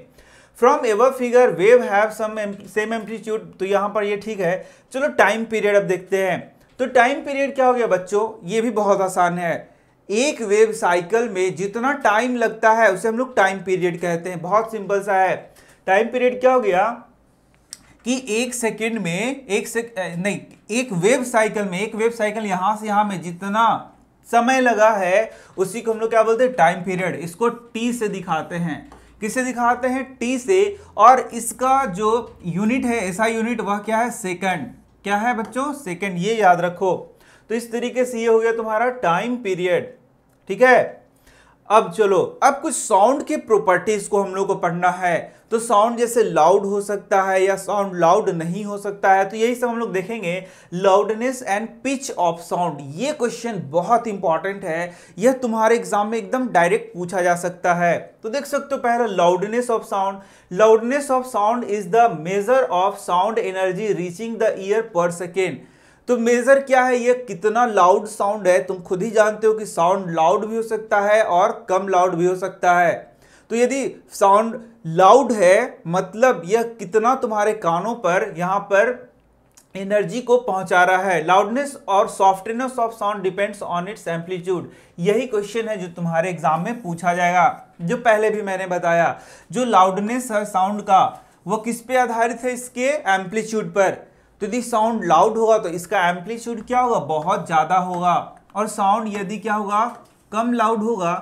from ever figure wave have some same amplitude तो यहाँ पर ये ठीक है चलो टाइम पीरियड अब देखते हैं तो टाइम पीरियड क्या हो गया बच्चों ये भी बहुत आसान है एक वेव साइकिल में जितना टाइम लगता है उसे हम लोग टाइम पीरियड कहते हैं बहुत सिंपल सा है टाइम पीरियड क्या हो गया कि एक सेकेंड में एक सेक नहीं एक वेव साइकिल में एक वेव साइकिल यहाँ से यहाँ में जितना समय लगा है उसी को हम लोग क्या बोलते हैं टाइम पीरियड इसको टी से दिखाते हैं किसे दिखाते हैं टी से और इसका जो यूनिट है ऐसा यूनिट वह क्या है सेकंड क्या है बच्चों सेकंड ये याद रखो तो इस तरीके से ये हो गया तुम्हारा टाइम पीरियड ठीक है अब चलो अब कुछ साउंड के प्रॉपर्टीज को हम लोग को पढ़ना है तो साउंड जैसे लाउड हो सकता है या साउंड लाउड नहीं हो सकता है तो यही सब हम लोग देखेंगे loudness and pitch of sound ये क्वेश्चन बहुत इंपॉर्टेंट है यह तुम्हारे एग्जाम में एकदम डायरेक्ट पूछा जा सकता है तो देख सकते हो पहला loudness of sound loudness of sound is the measure of sound energy reaching the ear per second तो मेजर क्या है ये कितना लाउड साउंड है तुम खुद ही जानते हो कि साउंड लाउड भी हो सकता है और कम लाउड भी हो सकता है तो यदि साउंड लाउड है मतलब यह कितना तुम्हारे कानों पर यहां पर एनर्जी को पहुंचा रहा है लाउडनेस और softness of sound depends on its amplitude यही क्वेश्चन है जो तुम्हारे एग्जाम में पूछा जाएगा जो पहले भी मैंने बताया जो लाउडनेस है साउंड का वो किस पे आधारित है इसके एम्पलीट्यूड पर तो यदि साउंड लाउड होगा तो इसका एम्पलीट्यूड क्या होगा बहुत ज़्यादा होगा और साउंड यदि क्या होगा कम लाउड होगा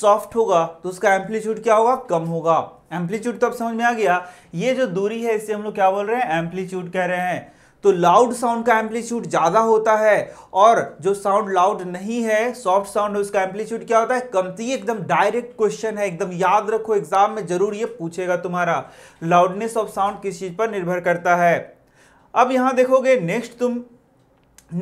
सॉफ्ट होगा तो उसका एम्पलीट्यूड क्या होगा कम होगा एम्पलीट्यूड तो अब समझ में आ गया ये जो दूरी है इससे हम लोग क्या बोल रहे हैं एम्पलीट्यूड कह रहे हैं तो लाउड साउंड का एम्पलीट्यूड ज़्यादा होता है और जो साउंड लाउड नहीं है सॉफ्ट साउंड उसका एम्पलीट्यूड क्या होता है कम तो ये एकदम डायरेक्ट क्वेश्चन है एकदम याद रखो एग्जाम में जरूर ये पूछेगा तुम्हारा लाउडनेस ऑफ साउंड किस चीज़ पर निर्भर करता है अब यहाँ देखोगे नेक्स्ट तुम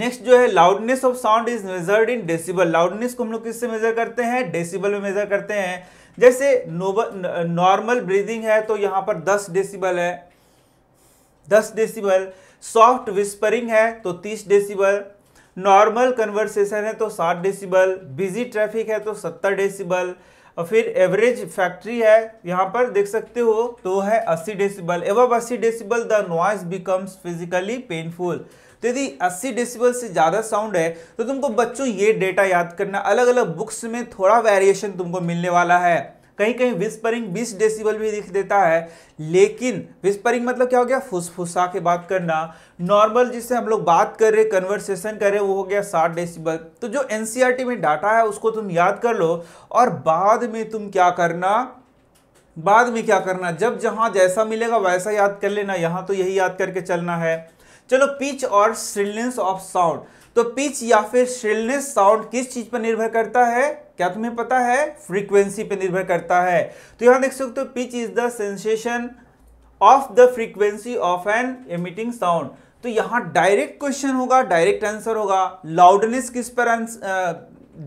नेक्स्ट जो है loudness of sound is measured in decibel loudness को हम लोग किससे मेजर करते हैं डेसिबल में मेजर करते हैं जैसे नॉर्मल ब्रीदिंग है तो यहाँ पर 10 डेसिबल है 10 डेसिबल सॉफ्ट विस्परिंग है तो 30 डेसिबल नॉर्मल कन्वर्सेशन है तो 60 डेसिबल बिजी ट्रैफिक है तो 70 डेसिबल और फिर एवरेज फैक्ट्री है यहाँ पर देख सकते हो तो है 80 decibel above 80 decibel the noise becomes physically painful तो यदि अस्सी डेसिबल से ज़्यादा साउंड है तो तुमको बच्चों ये डेटा याद करना अलग अलग बुक्स में थोड़ा वेरिएशन तुमको मिलने वाला है कहीं कहीं विस्परिंग 20 डेसिबल भी दिख देता है लेकिन विस्परिंग मतलब क्या हो गया फुसफुसा के बात करना नॉर्मल जिससे हम लोग बात कर रहे कन्वर्सेशन कर रहे वो हो गया 60 डेसिबल तो जो एनसीईआरटी e में डाटा है उसको तुम याद कर लो और बाद में तुम क्या करना बाद में क्या करना जब जहां जैसा मिलेगा वैसा याद कर लेना यहां तो यही याद करके चलना है चलो पिच और श्रिलनेस ऑफ साउंड तो पिच या फिर श्रिलनेस साउंड किस चीज़ पर निर्भर करता है क्या तुम्हें पता है फ्रीक्वेंसी पे निर्भर करता है तो यहां देख सकते हो pitch is the sensation of the frequency of an emitting sound तो यहां डायरेक्ट क्वेश्चन होगा डायरेक्ट आंसर होगा लाउडनेस किस पर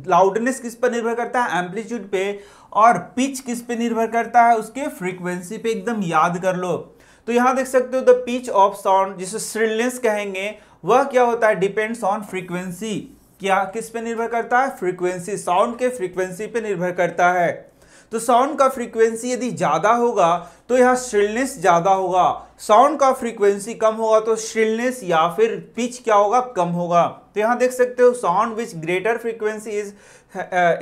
लाउडनेस किस पर निर्भर करता है एम्पलीट्यूड पे और पिच किस पे निर्भर करता है उसके फ्रीक्वेंसी पे एकदम याद कर लो तो यहां देख सकते हो द पिच ऑफ साउंड जिसे श्रिलनेस कहेंगे वह क्या होता है डिपेंड्स ऑन फ्रीक्वेंसी क्या किस पे निर्भर करता है फ्रीक्वेंसी साउंड के फ्रीक्वेंसी पे निर्भर करता है तो साउंड का फ्रीक्वेंसी यदि ज़्यादा होगा तो यहाँ श्रिलनेस ज़्यादा होगा साउंड का फ्रीक्वेंसी कम होगा तो श्रिलनेस या फिर पिच क्या होगा कम होगा तो यहाँ देख सकते हो sound which greater frequency is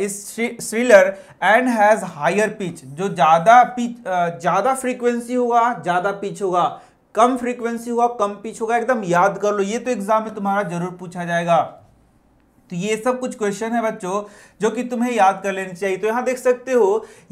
is shriller and has higher pitch जो ज़्यादा पिच uh, ज़्यादा फ्रीक्वेंसी होगा ज़्यादा पिच होगा कम फ्रीक्वेंसी होगा कम पिच होगा एकदम याद कर लो ये तो एग्जाम में तुम्हारा जरूर पूछा जाएगा तो ये सब कुछ क्वेश्चन है बच्चों जो कि तुम्हें याद कर लेनी चाहिए तो यहां देख सकते हो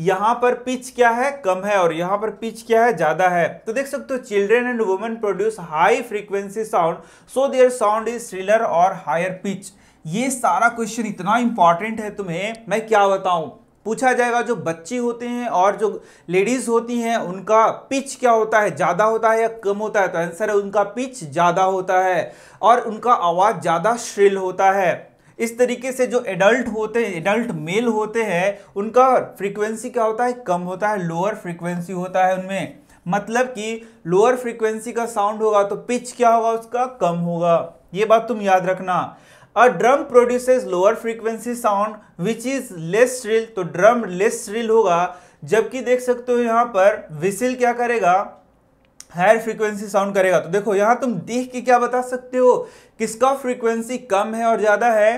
यहाँ पर पिच क्या है कम है और यहाँ पर पिच क्या है ज़्यादा है तो देख सकते हो children and women produce high frequency sound so their sound is shriller और हायर पिच ये सारा क्वेश्चन इतना इंपॉर्टेंट है तुम्हें मैं क्या बताऊं पूछा जाएगा जो बच्चे होते हैं और जो लेडीज़ होती हैं उनका पिच क्या होता है ज़्यादा होता है या कम होता है तो आंसर है उनका पिच ज़्यादा होता है और उनका आवाज़ ज़्यादा श्रिल होता है इस तरीके से जो एडल्ट होते हैं एडल्ट मेल होते हैं उनका फ्रीक्वेंसी क्या होता है कम होता है लोअर फ्रीक्वेंसी होता है उनमें मतलब कि लोअर फ्रीक्वेंसी का साउंड होगा तो पिच क्या होगा उसका कम होगा ये बात तुम याद रखना a drum produces lower frequency sound which is less shrill तो ड्रम लेस श्रिल होगा जबकि देख सकते हो यहाँ पर विसिल क्या करेगा हायर फ्रीक्वेंसी साउंड करेगा तो देखो यहां तुम देख के क्या बता सकते हो किसका फ्रीक्वेंसी कम है और ज़्यादा है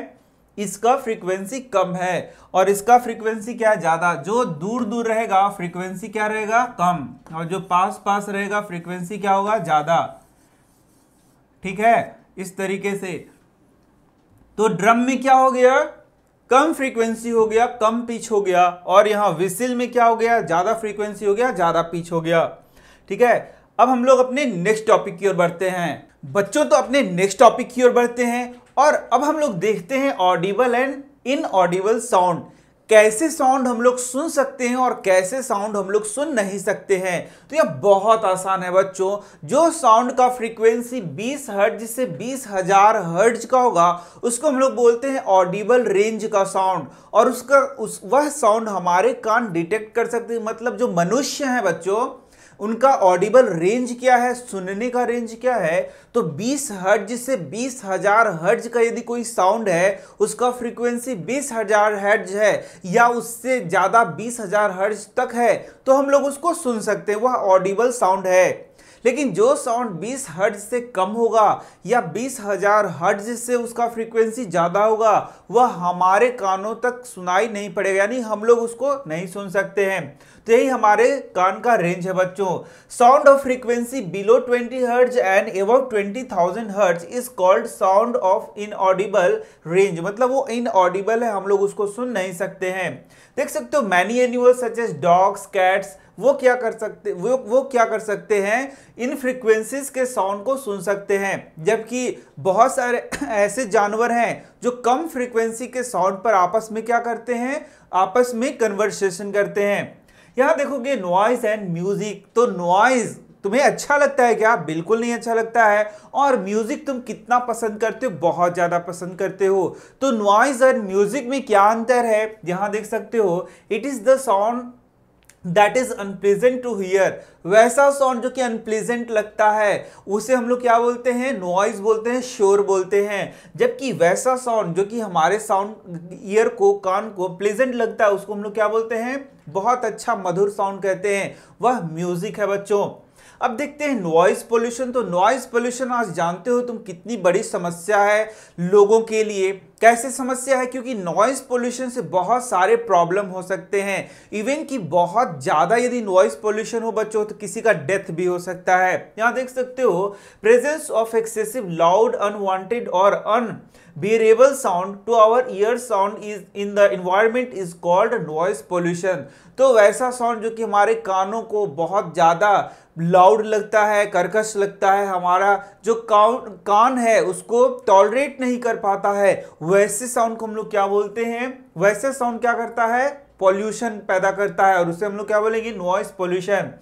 इसका फ्रीक्वेंसी कम है और इसका फ्रीक्वेंसी क्या है ज़्यादा जो दूर दूर रहेगा फ्रीक्वेंसी क्या रहेगा कम और जो पास पास रहेगा फ्रीक्वेंसी क्या होगा ज़्यादा ठीक है इस तरीके से तो ड्रम में क्या हो गया कम फ्रीक्वेंसी हो गया कम पिच हो गया और यहां विसिल में क्या हो गया ज़्यादा फ्रीक्वेंसी हो गया ज़्यादा पिच हो गया ठीक है अब हम लोग अपने नेक्स्ट टॉपिक की ओर बढ़ते हैं बच्चों तो अपने नेक्स्ट टॉपिक की ओर बढ़ते हैं और अब हम लोग देखते हैं audible and inaudible sound कैसे साउंड हम लोग सुन सकते हैं और कैसे साउंड हम लोग सुन नहीं सकते हैं तो यह बहुत आसान है बच्चों जो साउंड का फ्रीक्वेंसी 20 हर्ज से बीस हजार हर्ज का होगा उसको हम लोग बोलते हैं ऑडिबल रेंज का साउंड और उसका उस वह साउंड हमारे कान डिटेक्ट कर सकते हैं मतलब जो मनुष्य हैं बच्चों उनका ऑडिबल रेंज क्या है सुनने का रेंज क्या है तो 20 हर्ज से बीस हजार हर्ज का यदि कोई साउंड है उसका फ्रीक्वेंसी बीस हजार हर्ज है या उससे ज़्यादा बीस हजार हर्ज तक है तो हम लोग उसको सुन सकते हैं वह ऑडिबल साउंड है लेकिन जो साउंड 20 हर्ज से कम होगा या 20,000 हर्ज से उसका फ्रीक्वेंसी ज़्यादा होगा वह हमारे कानों तक सुनाई नहीं पड़ेगा यानी हम लोग उसको नहीं सुन सकते हैं तो यही हमारे कान का रेंज है बच्चों साउंड ऑफ फ्रीक्वेंसी बिलो 20 हर्ज and twenty 20,000 hertz is called sound of inaudible range मतलब वो इनऑडिबल है हम लोग उसको सुन नहीं सकते हैं देख सकते हो many animals such as dogs cats वो क्या कर सकते वो वो क्या कर सकते हैं इन फ्रीक्वेंसीज के साउंड को सुन सकते हैं जबकि बहुत सारे ऐसे जानवर हैं जो कम फ्रीक्वेंसी के साउंड पर आपस में क्या करते हैं आपस में कन्वर्सेशन करते हैं यहाँ देखोगे नॉइज एंड म्यूजिक तो नॉइज तुम्हें अच्छा लगता है क्या बिल्कुल नहीं अच्छा लगता है और म्यूजिक तुम कितना पसंद करते हो बहुत ज़्यादा पसंद करते हो तो नॉइज और म्यूजिक में क्या अंतर है यहाँ देख सकते हो it is the sound that is unpleasant to hear वैसा साउंड जो कि अनप्लेजेंट लगता है उसे हम लोग क्या बोलते हैं नॉइज बोलते हैं शोर बोलते हैं जबकि वैसा साउंड जो कि हमारे साउंड ईयर को कान को प्लेजेंट लगता है उसको हम लोग क्या बोलते हैं बहुत अच्छा मधुर साउंड कहते हैं वह म्यूजिक है बच्चों अब देखते हैं नॉइज़ पोल्यूशन तो नॉइज़ पोल्यूशन आज जानते हो तुम कितनी बड़ी समस्या है लोगों के लिए कैसे समस्या है क्योंकि नॉइस पोल्यूशन से बहुत सारे प्रॉब्लम हो सकते हैं इवन कि बहुत ज़्यादा यदि नॉइज पोल्यूशन हो बच्चों तो किसी का डेथ भी हो सकता है यहाँ देख सकते हो presence of excessive loud unwanted और unbearable sound to our ear sound is in the environment is called noise pollution तो वैसा साउंड जो कि हमारे कानों को बहुत ज़्यादा लाउड लगता है कर्कश लगता है हमारा जो कान है उसको टॉलरेट नहीं कर पाता है वैसे साउंड को हम लोग क्या बोलते हैं वैसे साउंड क्या करता है पॉल्यूशन पैदा करता है और उसे हम लोग क्या बोलेंगे नॉइस पॉल्यूशन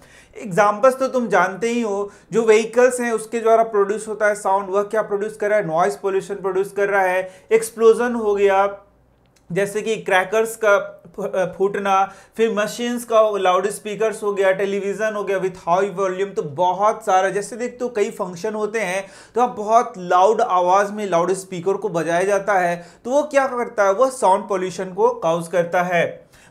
एग्जाम्पल्स तो तुम जानते ही हो जो व्हीकल्स हैं उसके द्वारा प्रोड्यूस होता है साउंड वह क्या प्रोड्यूस कर रहा है नॉइस पॉल्यूशन प्रोड्यूस कर रहा है एक्सप्लोजन हो गया जैसे कि क्रैकर्स का फूटना फिर मशीन्स का लाउड स्पीकर हो गया टेलीविज़न हो गया विथ हाई वॉल्यूम तो बहुत सारा जैसे देख तो कई फंक्शन होते हैं तो आप बहुत लाउड आवाज़ में लाउड स्पीकर को बजाया जाता है तो वो क्या करता है वो साउंड पॉल्यूशन को काउज करता है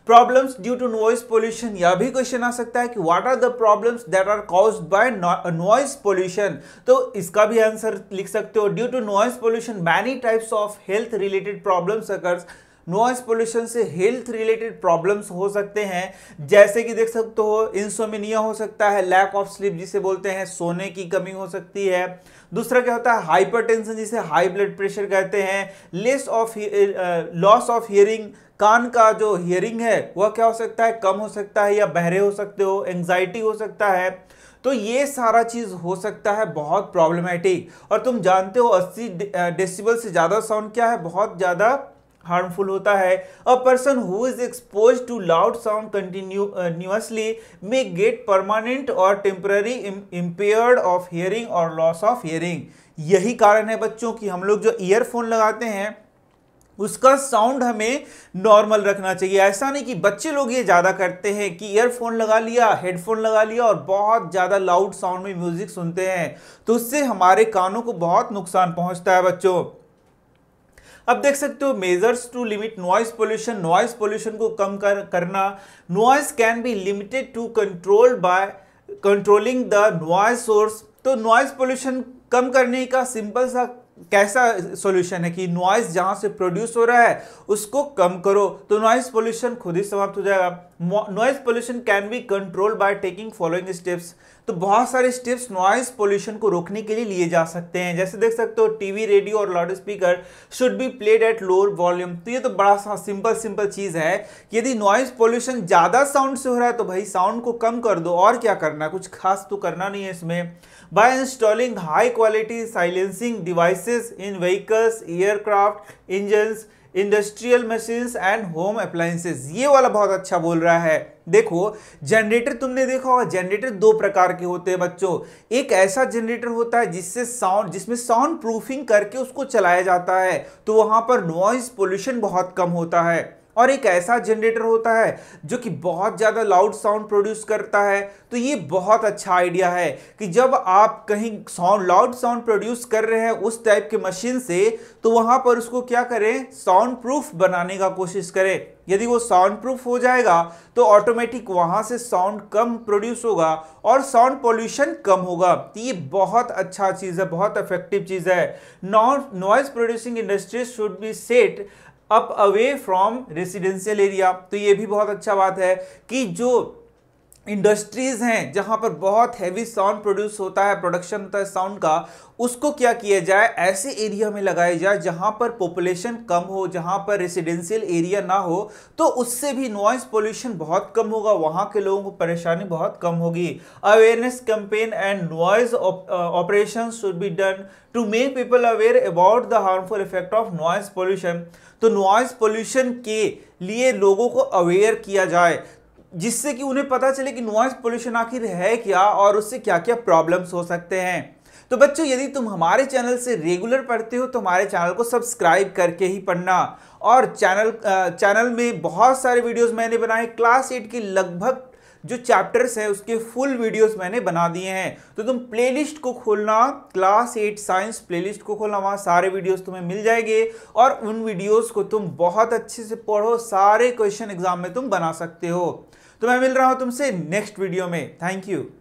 problems due to noise pollution यह भी क्वेश्चन आ सकता है कि what are the problems that are cause by noise pollution तो इसका भी आंसर लिख सकते हो due to noise pollution many types of health related problems occurs noise pollution से हेल्थ रिलेटेड प्रॉब्लम्स हो सकते हैं जैसे कि देख सकते हो इंसोमिनिया हो सकता है लैक ऑफ स्लीप जिसे बोलते हैं सोने की कमी हो सकती है दूसरा क्या होता है हाइपरटेंशन जिसे हाई ब्लड प्रेशर कहते हैं less of loss of hearing कान का जो हियरिंग है वह क्या हो सकता है कम हो सकता है या बहरे हो सकते हो एंगजाइटी हो सकता है तो ये सारा चीज़ हो सकता है बहुत प्रॉब्लमेटिक और तुम जानते हो 80 डेसिबल uh, से ज़्यादा साउंड क्या है बहुत ज़्यादा हार्मफुल होता है a person who is expose to loud sound continuously may get permanent और टेम्पररी इम्पेयर्ड ऑफ हियरिंग और लॉस ऑफ हियरिंग यही कारण है बच्चों की हम लोग जो ईयरफोन लगाते हैं उसका साउंड हमें नॉर्मल रखना चाहिए ऐसा नहीं कि बच्चे लोग ये ज़्यादा करते हैं कि ईयरफोन लगा लिया हेडफोन लगा लिया और बहुत ज़्यादा लाउड साउंड में म्यूज़िक सुनते हैं तो उससे हमारे कानों को बहुत नुकसान पहुंचता है बच्चों अब देख सकते हो measures to limit noise pollution noise pollution को कम कर, करना noise can be limited to control by controlling the noise source तो नॉइज पोल्यूशन कम करने का सिंपल सा कैसा सॉल्यूशन है कि नॉइज जहां से प्रोड्यूस हो रहा है उसको कम करो तो नॉइज पोल्यूशन खुद ही समाप्त हो जाएगा noise pollution can be control by taking following steps तो बहुत सारे स्टेप्स नॉइज पोल्यूशन को रोकने के लिए लिए जा सकते हैं जैसे देख सकते हो टीवी रेडियो और loud speaker should be played at lower volume तो ये तो बड़ा सा सिंपल सिंपल चीज़ है यदि नॉइज पोल्यूशन ज़्यादा साउंड से हो रहा है तो भाई साउंड को कम कर दो और क्या करना कुछ खास तो करना नहीं है इसमें by installing high quality silencing devices in vehicles aircraft engines industrial machine and home appliances ये वाला बहुत अच्छा बोल रहा है देखो जनरेटर तुमने देखा होगा जनरेटर दो प्रकार के होते हैं बच्चों एक ऐसा जनरेटर होता है जिससे साउंड जिसमें साउंड प्रूफिंग करके उसको चलाया जाता है तो वहां पर नॉइज पोल्यूशन बहुत कम होता है और एक ऐसा जनरेटर होता है जो कि बहुत ज़्यादा लाउड साउंड प्रोड्यूस करता है तो ये बहुत अच्छा आइडिया है कि जब आप कहीं साउंड लाउड साउंड प्रोड्यूस कर रहे हैं उस टाइप के मशीन से तो वहाँ पर उसको क्या करें साउंड प्रूफ बनाने का कोशिश करें यदि वो साउंड प्रूफ हो जाएगा तो ऑटोमेटिक वहाँ से साउंड कम प्रोड्यूस होगा और साउंड पॉल्यूशन कम होगा तो ये बहुत अच्छा चीज़ है बहुत इफेक्टिव चीज़ है non noise producing industries should be set up away from residential area तो ये भी बहुत अच्छा बात है कि जो इंडस्ट्रीज़ हैं जहां पर बहुत हैवी साउंड प्रोड्यूस होता है प्रोडक्शन होता है साउंड का उसको क्या किया जाए ऐसे एरिया में लगाया जाए जहां पर पॉपुलेशन कम हो जहां पर रेसिडेंशियल एरिया ना हो तो उससे भी नॉइज़ पोल्यूशन बहुत कम होगा वहां के लोगों को परेशानी बहुत कम होगी awareness campaign and noise operation should be done to make people aware about the harmful effect of noise pollution तो नॉइज़ पोल्यूशन के लिए लोगों को अवेयर किया जाए जिससे कि उन्हें पता चले कि नॉइस पोल्यूशन आखिर है क्या और उससे क्या क्या प्रॉब्लम्स हो सकते हैं तो बच्चों यदि तुम हमारे चैनल से रेगुलर पढ़ते हो तो हमारे चैनल को सब्सक्राइब करके ही पढ़ना और चैनल चैनल में बहुत सारे वीडियोस मैंने बनाए क्लास एट के लगभग जो चैप्टर्स हैं उसके फुल वीडियोस मैंने बना दिए हैं तो तुम प्लेलिस्ट को खोलना क्लास एट साइंस प्लेलिस्ट को खोलना वहाँ सारे वीडियोस तुम्हें मिल जाएंगे और उन वीडियोस को तुम बहुत अच्छे से पढ़ो सारे क्वेश्चन एग्जाम में तुम बना सकते हो तो मैं मिल रहा हूं तुमसे नेक्स्ट वीडियो में थैंक यू